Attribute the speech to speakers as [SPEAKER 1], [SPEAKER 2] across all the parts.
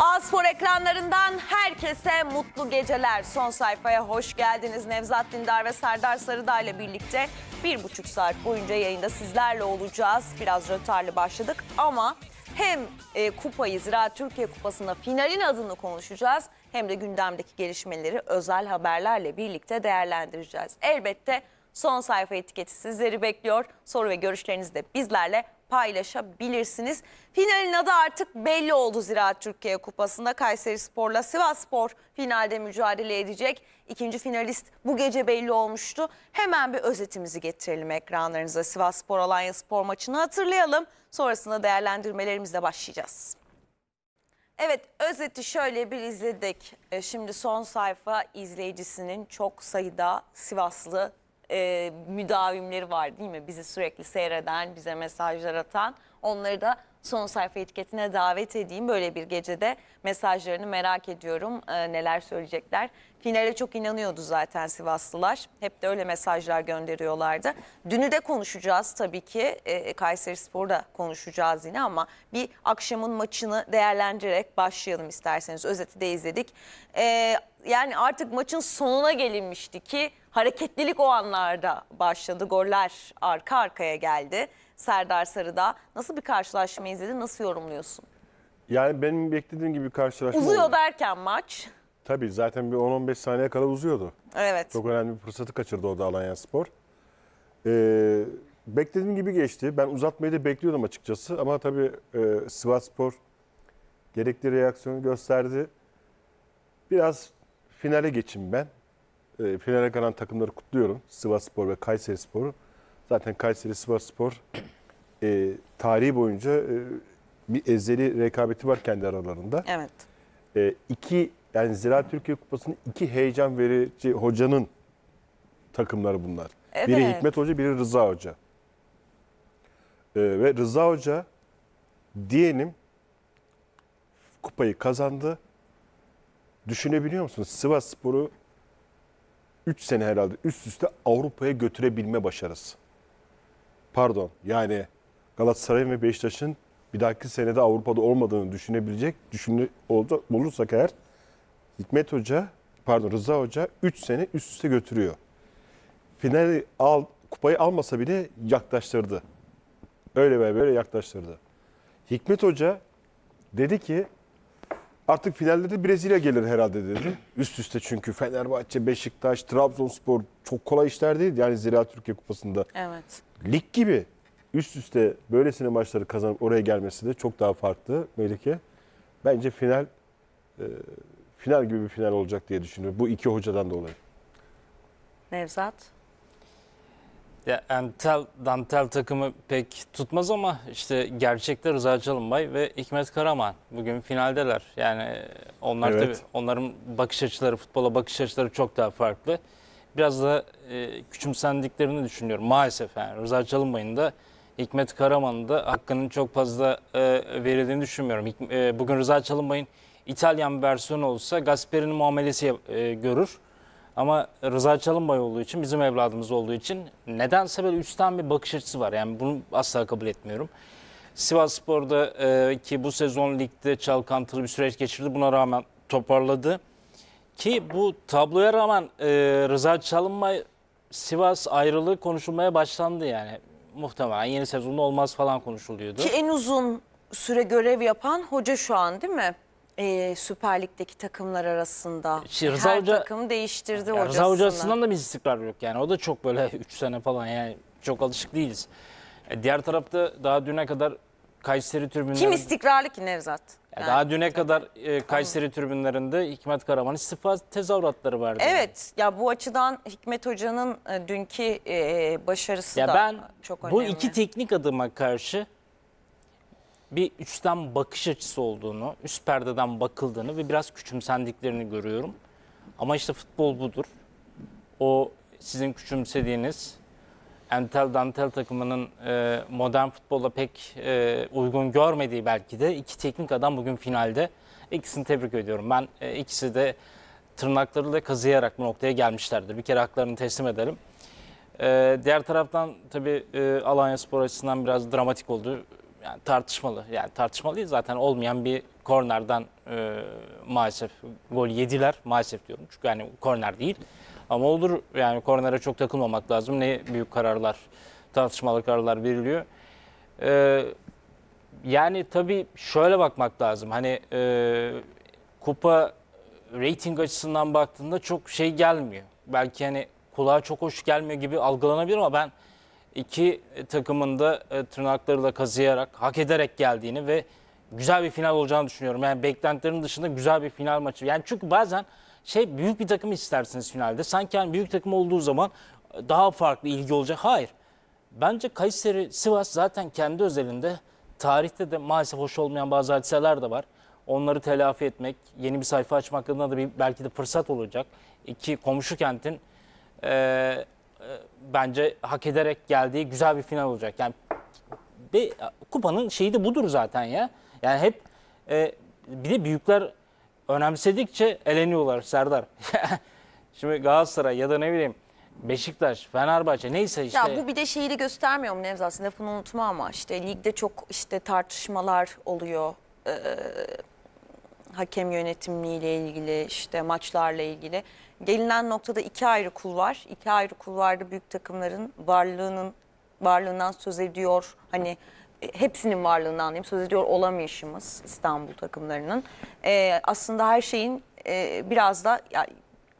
[SPEAKER 1] Aspor ekranlarından herkese mutlu geceler. Son sayfaya hoş geldiniz. Nevzat Dindar ve Serdar Sarıdağ ile birlikte bir buçuk saat boyunca yayında sizlerle olacağız. Biraz rötarlı başladık ama hem e, kupayı zira Türkiye Kupası'nda finalin adını konuşacağız hem de gündemdeki gelişmeleri özel haberlerle birlikte değerlendireceğiz. Elbette son sayfa etiketi sizleri bekliyor. Soru ve görüşlerinizi de bizlerle paylaşabilirsiniz. Finalin adı artık belli oldu Ziraat Türkiye Kupası'nda. Kayseri Spor'la Sivas Spor finalde mücadele edecek. İkinci finalist bu gece belli olmuştu. Hemen bir özetimizi getirelim ekranlarınıza. Sivas Spor Alanya Spor maçını hatırlayalım. Sonrasında değerlendirmelerimizle başlayacağız. Evet özeti şöyle bir izledik. E, şimdi son sayfa izleyicisinin çok sayıda Sivaslı e, müdavimleri var değil mi? Bizi sürekli seyreden, bize mesajlar atan. Onları da son sayfa etiketine davet edeyim. Böyle bir gecede mesajlarını merak ediyorum. E, neler söyleyecekler. Finale çok inanıyordu zaten Sivaslılar. Hep de öyle mesajlar gönderiyorlardı. Dünü de konuşacağız tabii ki. E, Kayseri Spor'da konuşacağız yine ama bir akşamın maçını değerlendirerek başlayalım isterseniz. Özeti de izledik. E, yani artık maçın sonuna gelinmişti ki hareketlilik o anlarda başladı. Goller arka arkaya geldi. Serdar Sarı'da nasıl bir karşılaşma izledin? Nasıl yorumluyorsun?
[SPEAKER 2] Yani benim beklediğim gibi bir karşılaşma Uzuyor oldu.
[SPEAKER 1] derken maç.
[SPEAKER 2] Tabii zaten bir 10-15 saniye kadar uzuyordu. Evet. Çok önemli bir fırsatı kaçırdı da Alanya Spor. Ee, beklediğim gibi geçti. Ben uzatmayı da bekliyordum açıkçası. Ama tabii e, Sivas Spor gerekli reaksiyonu gösterdi. Biraz finale geçin ben. E, finale kalan takımları kutluyorum. Sivas Spor ve Kayseri Spor Zaten Kayseri Sivas Spor e, tarihi boyunca e, bir ezeli rekabeti var kendi aralarında. Evet. E, iki, yani Ziraat Türkiye Kupası'nın iki heyecan verici hocanın takımları bunlar. Evet. Biri Hikmet Hoca, biri Rıza Hoca. E, ve Rıza Hoca diyelim kupayı kazandı Düşünebiliyor musunuz? Sivas Sporu 3 sene herhalde üst üste Avrupa'ya götürebilme başarısı. Pardon yani Galatasaray'ın ve Beşiktaş'ın bir dahaki senede Avrupa'da olmadığını düşünebilecek düşünü oldu, olursak eğer Hikmet Hoca pardon Rıza Hoca 3 sene üst üste götürüyor. Finali al, kupayı almasa bile yaklaştırdı. Öyle böyle böyle yaklaştırdı. Hikmet Hoca dedi ki Artık finalde de Brezilya gelir herhalde dedi. Üst üste çünkü Fenerbahçe, Beşiktaş, Trabzonspor çok kolay işler değil. Yani Zira Türkiye Kupası'nda. Evet. Lig gibi üst üste böylesine maçları kazanıp oraya gelmesi de çok daha farklı Melike. Bence final e, final gibi bir final olacak diye düşünüyorum. Bu iki hocadan dolayı.
[SPEAKER 1] Nevzat?
[SPEAKER 3] Ya Entel, Dantel takımı pek tutmaz ama işte gerçekler Rıza Çalınbay ve Hikmet Karaman bugün finaldeler. Yani e, onlar evet. tabii onların bakış açıları, futbola bakış açıları çok daha farklı. Biraz da e, küçümsendiklerini düşünüyorum maalesef. Yani Rıza Çalınbay'ın da Hikmet Karaman'ın da hakkının çok fazla e, verildiğini düşünmüyorum. Hik, e, bugün Rıza Çalınbay'ın İtalyan versiyonu olsa Gasperi'nin muamelesi e, görür. Ama Rıza Çalınbay olduğu için, bizim evladımız olduğu için nedense böyle üstten bir bakış açısı var. Yani bunu asla kabul etmiyorum. Sivas Spor'da e, ki bu sezon ligde çalkantılı bir süreç geçirdi. Buna rağmen toparladı. Ki bu tabloya rağmen e, Rıza Çalınbay Sivas ayrılığı konuşulmaya başlandı yani. Muhtemelen yeni sezonda olmaz falan konuşuluyordu. Ki en
[SPEAKER 1] uzun süre görev yapan hoca şu an değil mi? e, Süper Lig'deki takımlar arasında işte ee, şey, Rıza her Hoca, takım değiştirdi hocasını. Rıza hocasından
[SPEAKER 3] da bir istikrar yok yani o da çok böyle 3 sene falan yani çok alışık değiliz. E, diğer tarafta daha düne kadar Kayseri tribünlerinde... Kim
[SPEAKER 1] istikrarlı ki Nevzat? Yani,
[SPEAKER 3] daha düne kadar e, Kayseri tribünlerinde Hikmet Karaman'ın istifa tezahüratları vardı.
[SPEAKER 1] Evet yani. ya bu açıdan Hikmet Hoca'nın e, dünkü e, başarısı ya da ben, çok önemli. Bu iki
[SPEAKER 3] teknik adıma karşı bir üstten bakış açısı olduğunu, üst perdeden bakıldığını ve biraz küçümsendiklerini görüyorum. Ama işte futbol budur. O sizin küçümsediğiniz entel dantel takımının e, modern futbola pek e, uygun görmediği belki de iki teknik adam bugün finalde. İkisini tebrik ediyorum. Ben e, ikisi de tırnakları da kazıyarak bu noktaya gelmişlerdir. Bir kere haklarını teslim edelim. E, diğer taraftan tabii e, Alanya Spor açısından biraz dramatik oldu yani tartışmalı. Yani tartışmalı değil zaten olmayan bir kornerden e, maalesef gol yediler. Maalesef diyorum çünkü yani korner değil. Ama olur yani kornere çok takılmamak lazım. Ne büyük kararlar, tartışmalı kararlar veriliyor. E, yani tabii şöyle bakmak lazım. Hani e, kupa rating açısından baktığında çok şey gelmiyor. Belki hani kulağa çok hoş gelmiyor gibi algılanabilir ama ben iki takımın da e, tırnaklarıyla kazıyarak hak ederek geldiğini ve güzel bir final olacağını düşünüyorum. Yani beklentilerin dışında güzel bir final maçı. Yani çünkü bazen şey büyük bir takım istersiniz finalde. Sanki yani büyük takım olduğu zaman e, daha farklı ilgi olacak. Hayır. Bence Kayseri, Sivas zaten kendi özelinde tarihte de maalesef hoş olmayan bazı hadiseler de var. Onları telafi etmek, yeni bir sayfa açmak adına da bir, belki de fırsat olacak. İki komşu kentin e, e, bence hak ederek geldiği güzel bir final olacak. Yani de, kupanın şeyi de budur zaten ya. Yani hep e, bir de büyükler önemsedikçe eleniyorlar Serdar. Şimdi Galatasaray ya da ne bileyim Beşiktaş, Fenerbahçe neyse işte. Ya bu
[SPEAKER 1] bir de şeyi de göstermiyor mu Nevzat? Lafını unutma ama işte ligde çok işte tartışmalar oluyor. Ee, hakem yönetimliğiyle ilgili işte maçlarla ilgili gelinen noktada iki ayrı kul var. İki ayrı kul vardı büyük takımların varlığının varlığından söz ediyor. Hani e, hepsinin varlığından anlayayım. Söz ediyor olamayışımız İstanbul takımlarının. Ee, aslında her şeyin e, biraz da ya,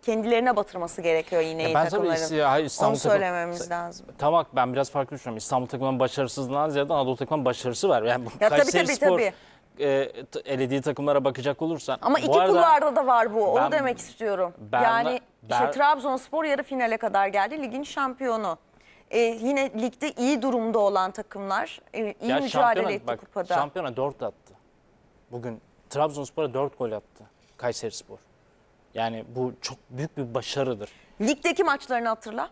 [SPEAKER 1] kendilerine batırması gerekiyor yine ya ben takımların. Tabii, hayır, İstanbul Onu takım, söylememiz lazım.
[SPEAKER 3] Tamam ben biraz farklı düşünüyorum. İstanbul takımının başarısızlığından ziyade Anadolu takımının başarısı var. Yani bu ya, tabii, tabii, Spor, tabii e, t- elediği takımlara bakacak olursan. Ama iki arada kulvarda da
[SPEAKER 1] var bu. Onu Ben- demek istiyorum. ben- yani şey, ben- işte Trabzonspor yarı finale kadar geldi. Ligin şampiyonu. Ee, yine ligde iyi durumda olan takımlar e, iyi ya mücadele etti bak, kupada. Şampiyona
[SPEAKER 3] 4 attı. Bugün Trabzonspor'a 4 gol attı Kayserispor. Yani bu çok büyük bir başarıdır.
[SPEAKER 1] Ligdeki maçlarını hatırla.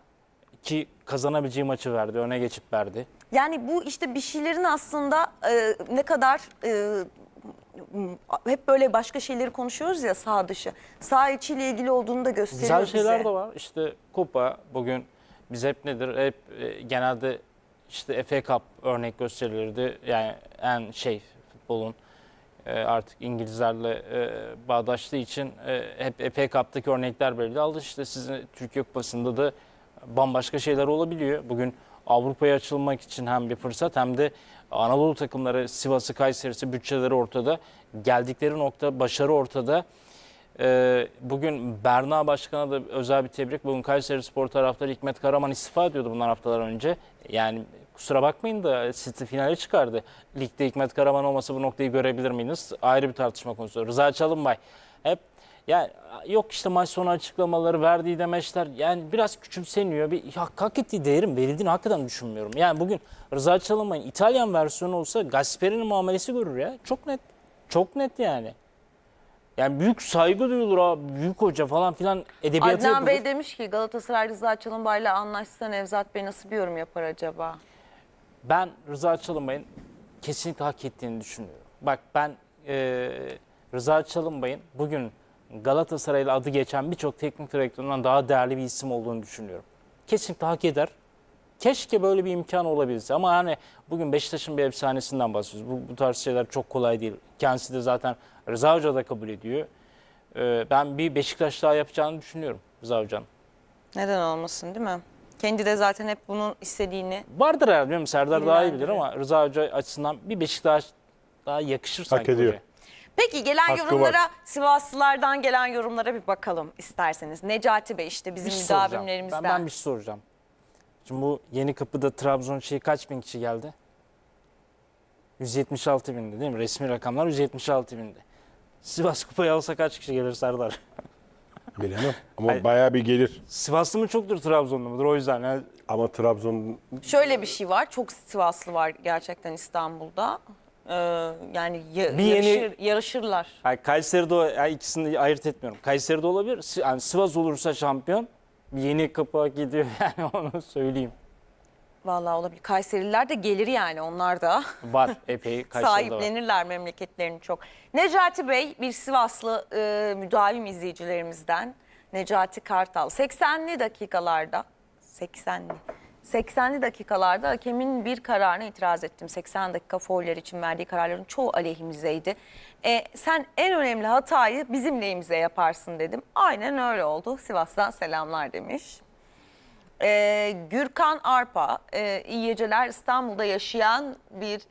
[SPEAKER 3] Ki kazanabileceği maçı verdi, öne geçip verdi.
[SPEAKER 1] Yani bu işte bir şeylerin aslında e, ne kadar e, hep böyle başka şeyleri konuşuyoruz ya sağ dışı. Sağ içiyle ilgili olduğunu da gösteriyor Güzel bize. şeyler de var.
[SPEAKER 3] İşte kupa bugün biz hep nedir? Hep e, genelde işte FA Cup örnek gösterilirdi. Yani en şey futbolun e, artık İngilizlerle e, bağdaştığı için e, hep FA Cup'taki örnekler belirli aldı. İşte sizin Türkiye Kupası'nda da bambaşka şeyler olabiliyor. Bugün Avrupa'ya açılmak için hem bir fırsat hem de Anadolu takımları Sivas'ı, Kayseri'si bütçeleri ortada. Geldikleri nokta başarı ortada. Ee, bugün Berna Başkan'a da özel bir tebrik. Bugün Kayseri Spor taraftarı Hikmet Karaman istifa ediyordu bundan haftalar önce. Yani kusura bakmayın da City finale çıkardı. Ligde Hikmet Karaman olmasa bu noktayı görebilir miydiniz? Ayrı bir tartışma konusu. Rıza Çalınbay yani yok işte maç sonu açıklamaları, verdiği demeçler yani biraz küçümseniyor. Bir hak, hak ettiği değerin verildiğini hakikaten düşünmüyorum. Yani bugün Rıza Çalınmay'ın İtalyan versiyonu olsa Gasperi'nin muamelesi görür ya. Çok net. Çok net yani. Yani büyük saygı duyulur abi. Büyük hoca falan filan edebiyatı Adnan yapılır. Bey
[SPEAKER 1] demiş ki Galatasaray Rıza Çalınbay'la anlaşsa Nevzat Bey nasıl bir yorum yapar acaba?
[SPEAKER 3] Ben Rıza Çalınbay'ın kesinlikle hak ettiğini düşünüyorum. Bak ben e, Rıza Çalınbay'ın bugün Galatasaray'la adı geçen birçok teknik direktöründen daha değerli bir isim olduğunu düşünüyorum. Kesinlikle hak eder. Keşke böyle bir imkan olabilse ama yani bugün Beşiktaş'ın bir efsanesinden bahsediyoruz. Bu, bu tarz şeyler çok kolay değil. Kendisi de zaten Rıza Hoca da kabul ediyor. Ee, ben bir Beşiktaş daha yapacağını düşünüyorum Rıza Hoca'nın.
[SPEAKER 1] Neden olmasın değil mi? Kendi de zaten hep bunun istediğini...
[SPEAKER 3] Vardır herhalde Serdar daha iyi bilir ama Rıza Hoca açısından bir Beşiktaş daha yakışır sanki. Hak ediyor. Hoca.
[SPEAKER 1] Peki gelen Hakkı yorumlara var. Sivaslılardan gelen yorumlara bir bakalım isterseniz. Necati Bey işte bizim şey müdavimlerimizden. Ben, ben
[SPEAKER 3] bir şey soracağım. Şimdi bu yeni kapıda Trabzon şey kaç bin kişi geldi? 176 bindi değil mi? Resmi rakamlar 176 bindi. Sivas kupayı alsa kaç kişi gelir Serdar?
[SPEAKER 2] Bilemem ama Hayır. bayağı bir gelir. Sivaslı mı çoktur Trabzonlu mudur o yüzden. Yani... Ama Trabzon...
[SPEAKER 1] Şöyle bir şey var çok Sivaslı var gerçekten İstanbul'da. Ee, yani ya, bir yeni, yarışır, yarışırlar.
[SPEAKER 3] Yani Kayseri'de yani ikisini ayırt etmiyorum. Kayseri'de olabilir. Yani Sivas olursa şampiyon yeni kapı gidiyor yani onu söyleyeyim.
[SPEAKER 1] Vallahi olabilir. Kayseriler de gelir yani onlar da.
[SPEAKER 3] Var epey Kayseri'de Sahiplenirler
[SPEAKER 1] var. memleketlerini çok. Necati Bey bir Sivaslı e, müdavim izleyicilerimizden. Necati Kartal 80'li dakikalarda 80'li 80'li dakikalarda hakemin bir kararına itiraz ettim. 80 dakika foller için verdiği kararların çoğu aleyhimizeydi. E, sen en önemli hatayı bizim lehimize yaparsın dedim. Aynen öyle oldu. Sivas'tan selamlar demiş. E, Gürkan Arpa, e, iyi geceler İstanbul'da yaşayan bir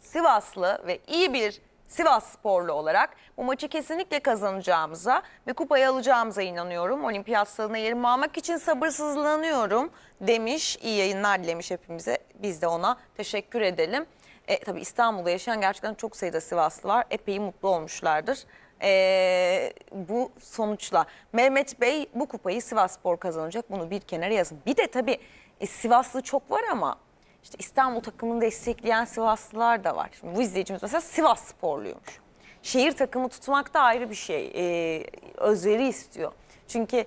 [SPEAKER 1] Sivaslı ve iyi bir Sivas sporlu olarak bu maçı kesinlikle kazanacağımıza ve kupayı alacağımıza inanıyorum. Olimpiyat salına yerimi almak için sabırsızlanıyorum demiş. İyi yayınlar dilemiş hepimize. Biz de ona teşekkür edelim. E, tabii İstanbul'da yaşayan gerçekten çok sayıda Sivaslı var. Epey mutlu olmuşlardır e, bu sonuçla. Mehmet Bey bu kupayı Sivas Spor kazanacak bunu bir kenara yazın. Bir de tabii e, Sivaslı çok var ama işte İstanbul takımını destekleyen Sivaslılar da var. Şimdi bu izleyicimiz mesela Sivas sporluymuş. Şehir takımı tutmak da ayrı bir şey. Ee, özveri istiyor. Çünkü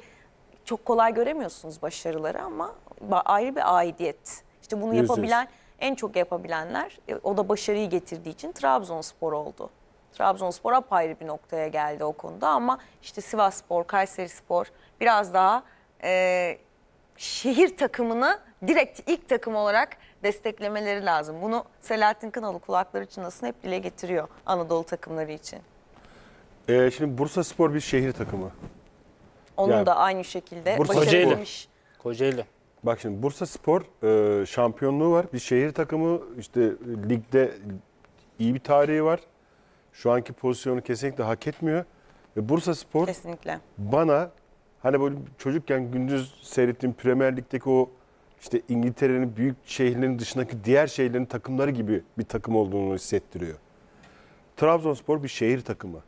[SPEAKER 1] çok kolay göremiyorsunuz başarıları ama ayrı bir aidiyet. İşte bunu yapabilen, en çok yapabilenler e, o da başarıyı getirdiği için Trabzonspor oldu. Trabzonspor apayrı bir noktaya geldi o konuda ama işte Sivasspor, Kayserispor biraz daha e, şehir takımını direkt ilk takım olarak desteklemeleri lazım. Bunu Selahattin Kınalı kulakları için çınlasın hep dile getiriyor Anadolu takımları için.
[SPEAKER 2] Ee, şimdi Bursa Spor bir şehir takımı.
[SPEAKER 1] Onun Yani da aynı şekilde Bursa Kocaeli.
[SPEAKER 2] Kocaeli. Bak şimdi Bursa Spor e, şampiyonluğu var. Bir şehir takımı işte e, ligde iyi bir tarihi var. Şu anki pozisyonu kesinlikle hak etmiyor. Ve Bursa Spor Kesinlikle. bana hani böyle çocukken gündüz seyrettiğim Premier Lig'deki o işte İngiltere'nin büyük şehirlerin dışındaki diğer şehirlerin takımları gibi bir takım olduğunu hissettiriyor. Trabzonspor bir şehir takımı.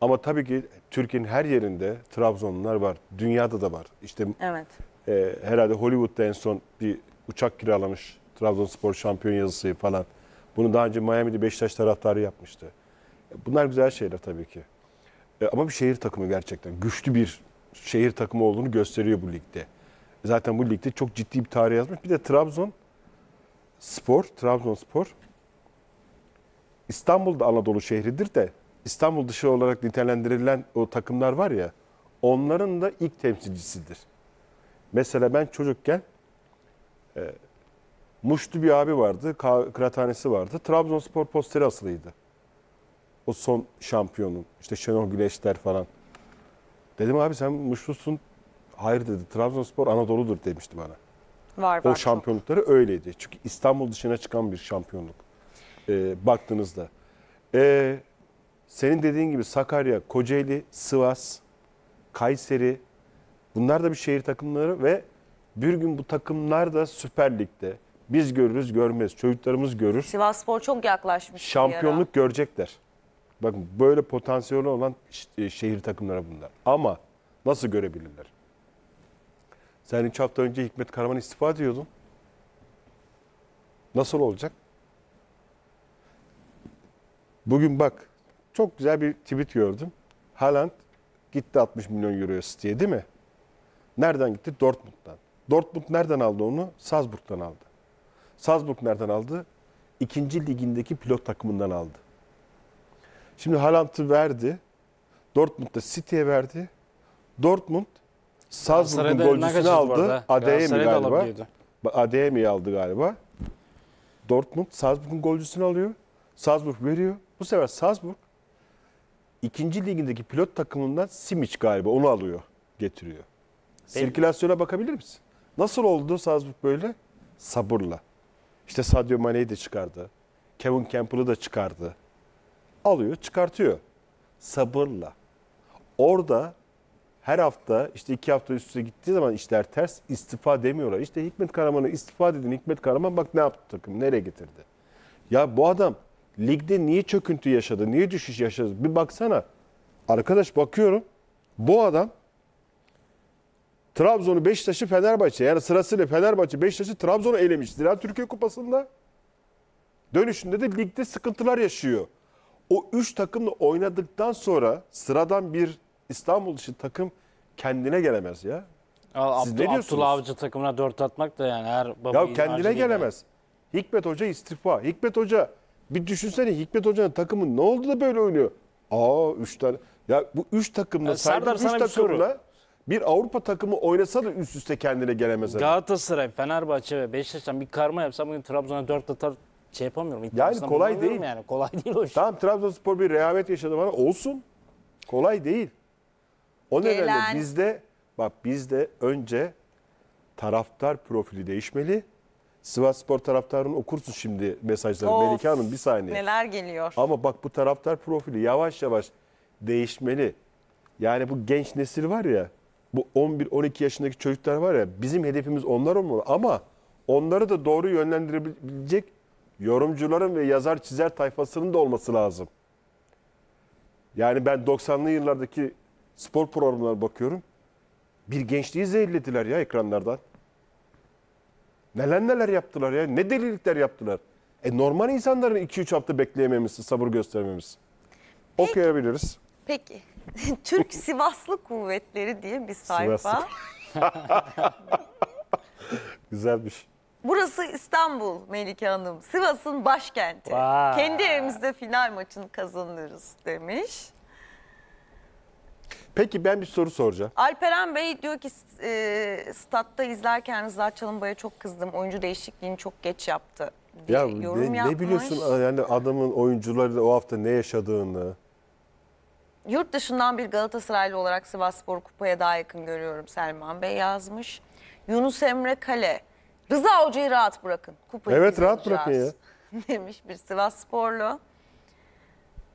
[SPEAKER 2] Ama tabii ki Türkiye'nin her yerinde Trabzonlular var. Dünyada da var. İşte evet. e, herhalde Hollywood'da en son bir uçak kiralamış Trabzonspor şampiyon yazısı falan. Bunu daha önce Miami'de Beşiktaş taraftarı yapmıştı. Bunlar güzel şeyler tabii ki. E, ama bir şehir takımı gerçekten. Güçlü bir şehir takımı olduğunu gösteriyor bu ligde zaten bu ligde çok ciddi bir tarih yazmış. Bir de Trabzon Spor, Trabzon Trabzonspor İstanbul'da Anadolu şehridir de İstanbul dışı olarak nitelendirilen o takımlar var ya onların da ilk temsilcisidir. Mesela ben çocukken e, Muşlu bir abi vardı, kıraathanesi vardı. Trabzonspor posteri asılıydı. O son şampiyonun, işte Şenol Güneşler falan. Dedim abi sen Muşlusun, Hayır dedi Trabzonspor Anadolu'dur demişti bana. Var, var, o şampiyonlukları çok. öyleydi. Çünkü İstanbul dışına çıkan bir şampiyonluk. E, baktığınızda. E, senin dediğin gibi Sakarya, Kocaeli, Sivas, Kayseri bunlar da bir şehir takımları ve bir gün bu takımlar da Süper Lig'de biz görürüz görmez. Çocuklarımız görür.
[SPEAKER 1] Sivas Spor çok yaklaşmış. Şampiyonluk
[SPEAKER 2] görecekler. Bakın böyle potansiyeli olan şehir takımları bunlar. Ama nasıl görebilirler? Sen 3 hafta önce Hikmet Karaman istifa diyordun. Nasıl olacak? Bugün bak çok güzel bir tweet gördüm. Haaland gitti 60 milyon euroya City'ye değil mi? Nereden gitti? Dortmund'dan. Dortmund nereden aldı onu? Salzburg'dan aldı. Salzburg nereden aldı? İkinci ligindeki pilot takımından aldı. Şimdi Haaland'ı verdi. Dortmund'da City'ye verdi. Dortmund Salzburg'un golcüsünü aldı. mi galiba. mi aldı galiba. Dortmund Salzburg'un golcüsünü alıyor. Salzburg veriyor. Bu sefer Salzburg ikinci ligindeki pilot takımından Simic galiba onu alıyor, getiriyor. Sirkülasyona bakabilir misin? Nasıl oldu Salzburg böyle? Sabırla. İşte Sadio Mane'yi de çıkardı. Kevin Campbell'ı da çıkardı. Alıyor, çıkartıyor. Sabırla. Orada her hafta işte iki hafta üst üste gittiği zaman işler ters istifa demiyorlar. İşte Hikmet Karaman'a istifa dedin. Hikmet Karaman bak ne yaptı takım nereye getirdi. Ya bu adam ligde niye çöküntü yaşadı? Niye düşüş yaşadı? Bir baksana. Arkadaş bakıyorum bu adam Trabzon'u Beşiktaş'ı Fenerbahçe yani sırasıyla Fenerbahçe Beşiktaş'ı Trabzon'u elemiş. Zira Türkiye Kupası'nda dönüşünde de ligde sıkıntılar yaşıyor. O üç takımla oynadıktan sonra sıradan bir İstanbul için takım kendine gelemez ya. Al, Siz Abdü, ne diyorsunuz? Abdullah Avcı
[SPEAKER 3] takımına dört atmak da yani her baba Ya kendine gelemez.
[SPEAKER 2] Hikmet Hoca istifa. Hikmet Hoca bir düşünsene Hikmet Hoca'nın takımı ne oldu da böyle oynuyor? Aa 3 tane. Ya bu üç takımla yani Serdar üç sana takımla, bir soru. Bir Avrupa takımı oynasa da üst üste kendine gelemez.
[SPEAKER 3] Galatasaray, Fenerbahçe ve Beşiktaş'tan bir karma yapsam bugün Trabzon'a dört atar şey
[SPEAKER 2] yapamıyorum. Yani kolay değil. Yani kolay değil o iş. Tamam Trabzonspor bir rehavet yaşadı bana. Olsun. Kolay değil. O nedenle Gelen- bizde bak bizde önce taraftar profili değişmeli. Sivas Spor taraftarını okursun şimdi mesajları Of, Melike Hanım bir saniye. Neler geliyor? Ama bak bu taraftar profili yavaş yavaş değişmeli. Yani bu genç nesil var ya, bu 11-12 yaşındaki çocuklar var ya, bizim hedefimiz onlar olmalı. Ama onları da doğru yönlendirebilecek yorumcuların ve yazar çizer tayfasının da olması lazım. Yani ben 90'lı yıllardaki spor programlarına bakıyorum. Bir gençliği zehirlediler ya ekranlardan. Neler neler yaptılar ya. Ne delilikler yaptılar. E normal insanların 2-3 hafta bekleyememesi, sabır göstermemesi. Okuyabiliriz.
[SPEAKER 1] Peki. Türk Sivaslı Kuvvetleri diye bir sayfa.
[SPEAKER 2] Güzelmiş. Şey.
[SPEAKER 1] Burası İstanbul Melike Hanım. Sivas'ın başkenti.
[SPEAKER 2] Vay. Kendi
[SPEAKER 1] evimizde final maçını kazanırız demiş.
[SPEAKER 2] Peki ben bir soru soracağım.
[SPEAKER 1] Alperen Bey diyor ki e, statta izlerken Rıza Çalınbay'a çok kızdım. Oyuncu değişikliğini çok geç yaptı diye ya, yorum ne, yapmış. Ne biliyorsun
[SPEAKER 2] yani adamın oyuncuları o hafta ne yaşadığını?
[SPEAKER 1] Yurt dışından bir Galatasaraylı olarak Sivasspor kupaya daha yakın görüyorum Selman Bey yazmış. Yunus Emre Kale. Rıza Hoca'yı rahat bırakın. Kupayı evet rahat bırakın ya. Demiş bir Sivassporlu.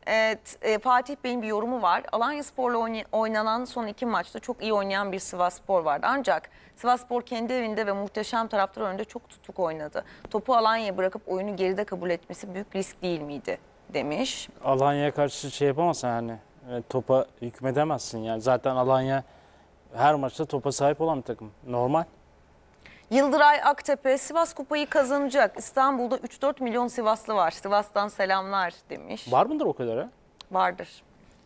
[SPEAKER 1] Evet, e, Fatih Bey'in bir yorumu var. Alanya Spor'la oynanan son iki maçta çok iyi oynayan bir Sivas Spor vardı. Ancak Sivas Spor kendi evinde ve muhteşem taraftar önünde çok tutuk oynadı. Topu Alanya'ya bırakıp oyunu geride kabul etmesi büyük risk değil miydi demiş.
[SPEAKER 3] Alanya'ya karşı şey yapamazsın yani e, topa hükmedemezsin yani. Zaten Alanya her maçta topa sahip olan bir takım. Normal.
[SPEAKER 1] Yıldıray Aktepe Sivas Kupayı kazanacak. İstanbul'da 3-4 milyon Sivaslı var. Sivas'tan selamlar demiş.
[SPEAKER 3] Var mıdır o kadar ha?
[SPEAKER 1] Vardır.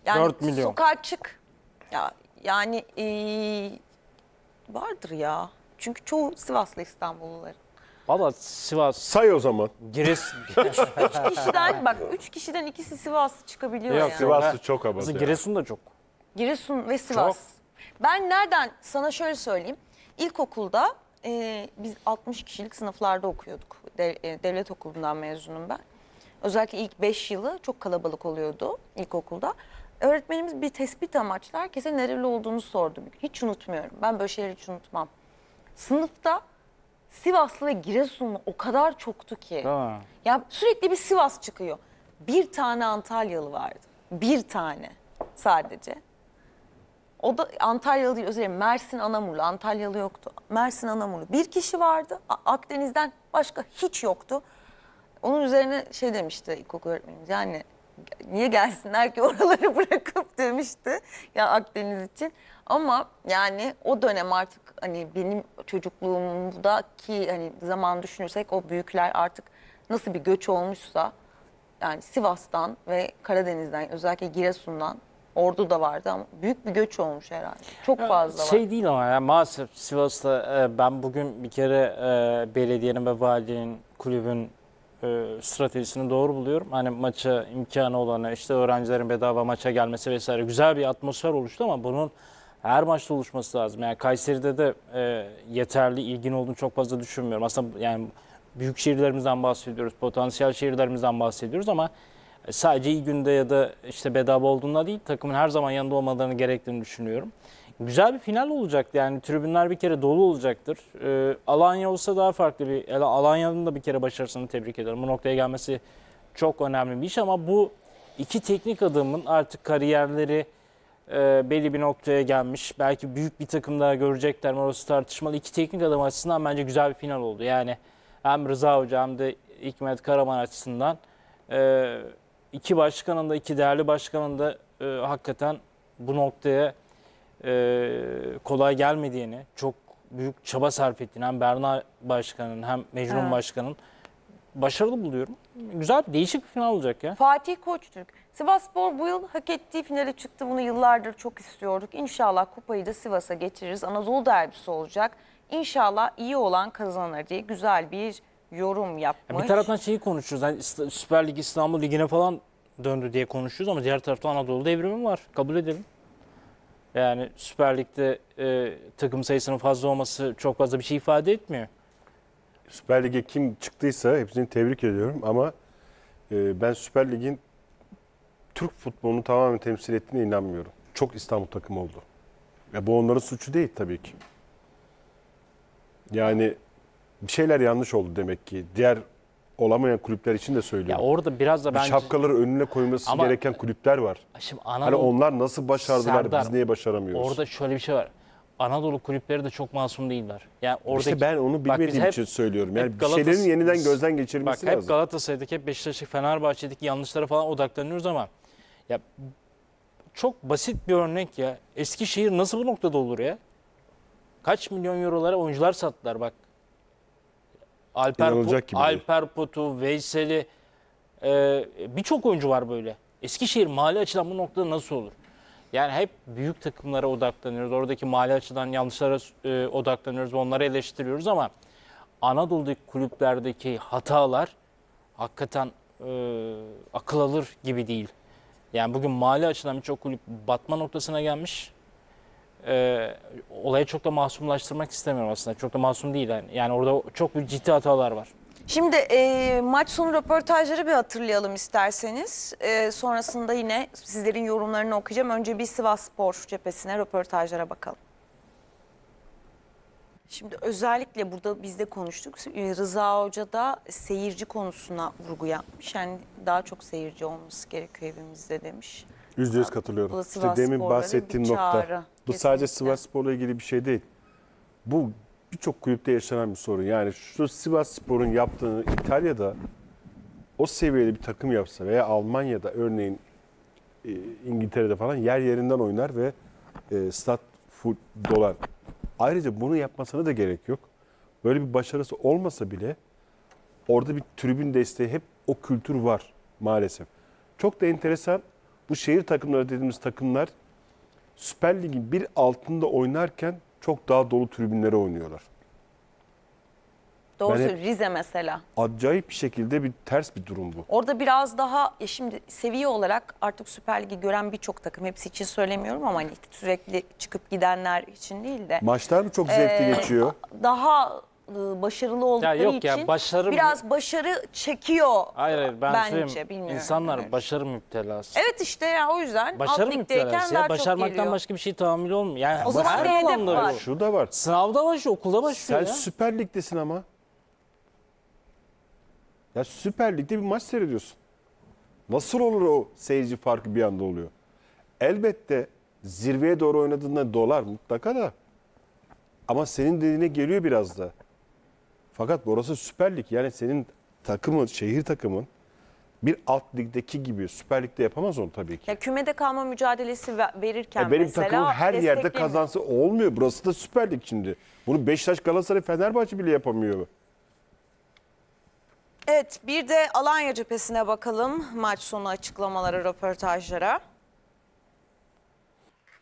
[SPEAKER 1] Yani 4 milyon. Sokağa çık. Ya, yani ee, vardır ya. Çünkü çoğu Sivaslı İstanbul'lular.
[SPEAKER 2] Valla Sivas, Say o zaman. Giresun, Üç
[SPEAKER 1] kişiden bak üç kişiden ikisi Sivaslı çıkabiliyor Yok, yani. Sivaslı çok abat ya. Giresun da çok. Giresun ve Sivas. Ben nereden sana şöyle söyleyeyim. İlkokulda e, biz 60 kişilik sınıflarda okuyorduk. De, e, devlet okulundan mezunum ben. Özellikle ilk 5 yılı çok kalabalık oluyordu ilkokulda. Öğretmenimiz bir tespit amaçlı herkese nereli olduğunu sordu. Hiç unutmuyorum. Ben böyle şeyleri hiç unutmam. Sınıfta Sivaslı ve Giresunlu o kadar çoktu ki. Aa. Ya sürekli bir Sivas çıkıyor. Bir tane Antalyalı vardı. Bir tane sadece. O da Antalyalı değil özür dilerim Mersin Anamurlu. Antalyalı yoktu. Mersin Anamurlu. Bir kişi vardı. Akdeniz'den başka hiç yoktu. Onun üzerine şey demişti ilkokul öğretmenimiz. Yani niye gelsinler ki oraları bırakıp demişti. Ya Akdeniz için. Ama yani o dönem artık hani benim çocukluğumdaki hani zaman düşünürsek o büyükler artık nasıl bir göç olmuşsa yani Sivas'tan ve Karadeniz'den özellikle Giresun'dan Ordu da vardı ama büyük bir göç olmuş herhalde. Çok ya, fazla şey
[SPEAKER 3] var. Şey değil ama yani maalesef Sivas'ta e, ben bugün bir kere e, belediyenin ve valinin kulübün e, stratejisini doğru buluyorum. Hani maça imkanı olanı işte öğrencilerin bedava maça gelmesi vesaire güzel bir atmosfer oluştu ama bunun her maçta oluşması lazım. Yani Kayseri'de de e, yeterli ilgin olduğunu çok fazla düşünmüyorum. Aslında yani büyük şehirlerimizden bahsediyoruz, potansiyel şehirlerimizden bahsediyoruz ama e, sadece iyi günde ya da işte bedava olduğunda değil takımın her zaman yanında olmalarını gerektiğini düşünüyorum. Güzel bir final olacak yani tribünler bir kere dolu olacaktır. Ee, Alanya olsa daha farklı bir Alanya'nın da bir kere başarısını tebrik ederim. Bu noktaya gelmesi çok önemli bir iş ama bu iki teknik adamın artık kariyerleri e, belli bir noktaya gelmiş. Belki büyük bir takım daha görecekler orası tartışmalı. İki teknik adam açısından bence güzel bir final oldu. Yani hem Rıza Hoca hem de Hikmet Karaman açısından e, iki başkanın da iki değerli başkanın da e, hakikaten bu noktaya e, kolay gelmediğini, çok büyük çaba sarf ettiğini hem Berna Başkan'ın hem Mecnun evet. Başkan'ın başarılı buluyorum. Güzel değişik bir final olacak ya.
[SPEAKER 1] Fatih Koçtürk. Sivaspor bu yıl hak ettiği finale çıktı. Bunu yıllardır çok istiyorduk. İnşallah kupayı da Sivas'a getiririz. Anadolu derbisi olacak. İnşallah iyi olan kazanır diye güzel bir yorum yapmış. bir
[SPEAKER 3] taraftan şeyi konuşuyoruz. Yani Süper Lig İstanbul Ligi'ne falan döndü diye konuşuyoruz ama diğer tarafta Anadolu devrimi var. Kabul edelim. Yani Süper Lig'de e, takım sayısının fazla olması çok fazla bir şey ifade etmiyor.
[SPEAKER 2] Süper Lig'e kim çıktıysa hepsini tebrik ediyorum ama e, ben Süper Lig'in Türk futbolunu tamamen temsil ettiğine inanmıyorum. Çok İstanbul takımı oldu. Ya bu onların suçu değil tabii ki. Yani bir şeyler yanlış oldu demek ki. Diğer olamayan kulüpler için de söylüyorum. Ya orada biraz da bence... Bir şapkaları önüne koyması Ama gereken kulüpler var. Şimdi Anadolu... Hani onlar nasıl başardılar Serdar, biz niye başaramıyoruz? Orada
[SPEAKER 3] şöyle bir şey var. Anadolu kulüpleri de çok masum değiller. Yani oradaki, işte ben onu bilmediğim hep, için söylüyorum. Yani Galatas... şeylerin yeniden gözden geçirilmesi bak, lazım. Hep Galatasaray'daki, hep Beşiktaş'ı, Fenerbahçe'deki yanlışlara falan odaklanıyoruz ama ya çok basit bir örnek ya. Eskişehir nasıl bu noktada olur ya? Kaç milyon eurolara oyuncular sattılar bak. Alper, İnanılacak gibi Alper Potu, Veysel'i e, birçok oyuncu var böyle. Eskişehir mali açıdan bu noktada nasıl olur? Yani hep büyük takımlara odaklanıyoruz. Oradaki mali açıdan yanlışlara e, odaklanıyoruz. Onları eleştiriyoruz ama Anadolu'daki kulüplerdeki hatalar hakikaten e, akıl alır gibi değil. Yani bugün mali açıdan birçok kulüp batma noktasına gelmiş e, olayı çok da masumlaştırmak istemiyorum aslında. Çok da masum değil. Yani, yani orada çok bir ciddi hatalar var.
[SPEAKER 1] Şimdi e, maç sonu röportajları bir hatırlayalım isterseniz. E, sonrasında yine sizlerin yorumlarını okuyacağım. Önce bir Sivas Spor cephesine röportajlara bakalım. Şimdi özellikle burada biz de konuştuk. E, Rıza Hoca da seyirci konusuna vurgu yapmış. Yani daha çok seyirci olması gerekiyor evimizde demiş. Yüzde yüz katılıyorum. Yani, demin bahsettiğim nokta. Çağrı. Bu
[SPEAKER 2] sadece Sivas Spor'la ilgili bir şey değil. Bu birçok kulüpte yaşanan bir sorun. Yani şu Sivas Spor'un yaptığını İtalya'da o seviyede bir takım yapsa veya Almanya'da örneğin e, İngiltere'de falan yer yerinden oynar ve e, stat full dolar. Ayrıca bunu yapmasına da gerek yok. Böyle bir başarısı olmasa bile orada bir tribün desteği hep o kültür var maalesef. Çok da enteresan bu şehir takımları dediğimiz takımlar Süper Lig'in bir altında oynarken çok daha dolu tribünlere oynuyorlar.
[SPEAKER 1] Doğrusu hep- Rize mesela.
[SPEAKER 2] Acayip bir şekilde bir ters bir durum bu.
[SPEAKER 1] Orada biraz daha e, şimdi seviye olarak artık Süper Lig'i gören birçok takım hepsi için söylemiyorum ama hani sürekli çıkıp gidenler için değil de Maçlar mı çok zevkli e, geçiyor? daha e, başarılı oldukları ya yok ya, için başarı... biraz başarı çekiyor
[SPEAKER 3] hayır, hayır, ben bence. Bilmiyorum. İnsanlar evet. başarı müptelası.
[SPEAKER 1] Evet işte ya, o yüzden başarı alt ligdeyken daha Başarmaktan geliyor.
[SPEAKER 3] başka bir şey tahammül olmuyor. Yani o zaman bir hedef var.
[SPEAKER 2] Şu da var. Sınavda başlıyor, okulda başlıyor Sen ya. Süper Lig'desin ama. Ya Süper Lig'de bir maç seyrediyorsun. Nasıl olur o seyirci farkı bir anda oluyor? Elbette zirveye doğru oynadığında dolar mutlaka da. Ama senin dediğine geliyor biraz da. Fakat burası Süper Lig. Yani senin takımın, şehir takımın bir alt ligdeki gibi Süper Lig'de yapamaz onu tabii ki.
[SPEAKER 1] Ya kümede kalma mücadelesi verirken e benim mesela takımım her yerde kazansı
[SPEAKER 2] olmuyor. Burası da Süper Lig şimdi. Bunu Beşiktaş, Galatasaray, Fenerbahçe bile yapamıyor.
[SPEAKER 1] Evet bir de Alanya cephesine bakalım maç sonu açıklamalara, röportajlara.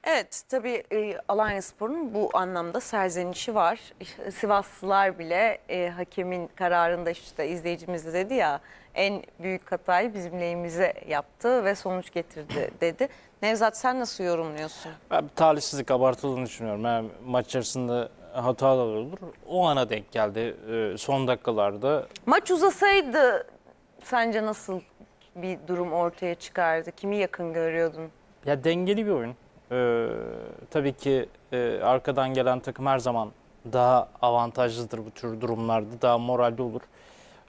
[SPEAKER 1] Evet tabii e, Alanya Spor'un bu anlamda serzenişi var. Sivaslılar bile e, hakemin kararında işte izleyicimiz dedi ya en büyük hatayı bizim lehimize yaptı ve sonuç getirdi dedi. Nevzat sen nasıl yorumluyorsun?
[SPEAKER 3] Ben bir talihsizlik abartıldığını düşünüyorum. Yani maç içerisinde hatalar olur. O ana denk geldi e, son dakikalarda.
[SPEAKER 1] Maç uzasaydı sence nasıl bir durum ortaya çıkardı? Kimi yakın görüyordun? Ya dengeli bir oyun.
[SPEAKER 3] Ee, tabii ki e, arkadan gelen takım her zaman daha avantajlıdır bu tür durumlarda. Daha moralli olur.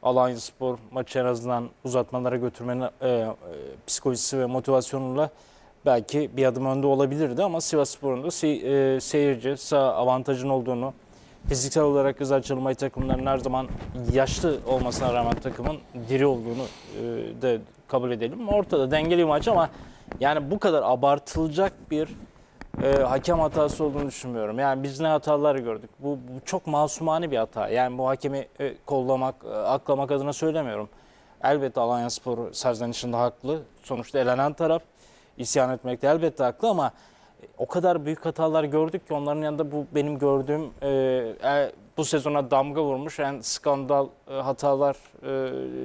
[SPEAKER 3] Alanya Spor maçı en azından uzatmalara götürmenin e, e, psikolojisi ve motivasyonuyla belki bir adım önde olabilirdi ama Sivas Spor'un da se e, seyirci sağ avantajın olduğunu fiziksel olarak Rıza Çalınbay takımların her zaman yaşlı olmasına rağmen takımın diri olduğunu e, de kabul edelim. Ortada dengeli maç ama yani bu kadar abartılacak bir e, hakem hatası olduğunu düşünmüyorum. Yani biz ne hatalar gördük. Bu, bu çok masumane bir hata. Yani bu hakemi e, kollamak, e, aklamak adına söylemiyorum. Elbette Alanya Spor serzenişinde haklı. Sonuçta elenen taraf isyan etmekte elbette haklı ama e, o kadar büyük hatalar gördük ki onların yanında bu benim gördüğüm e, e bu sezona damga vurmuş en yani skandal e, hatalar e,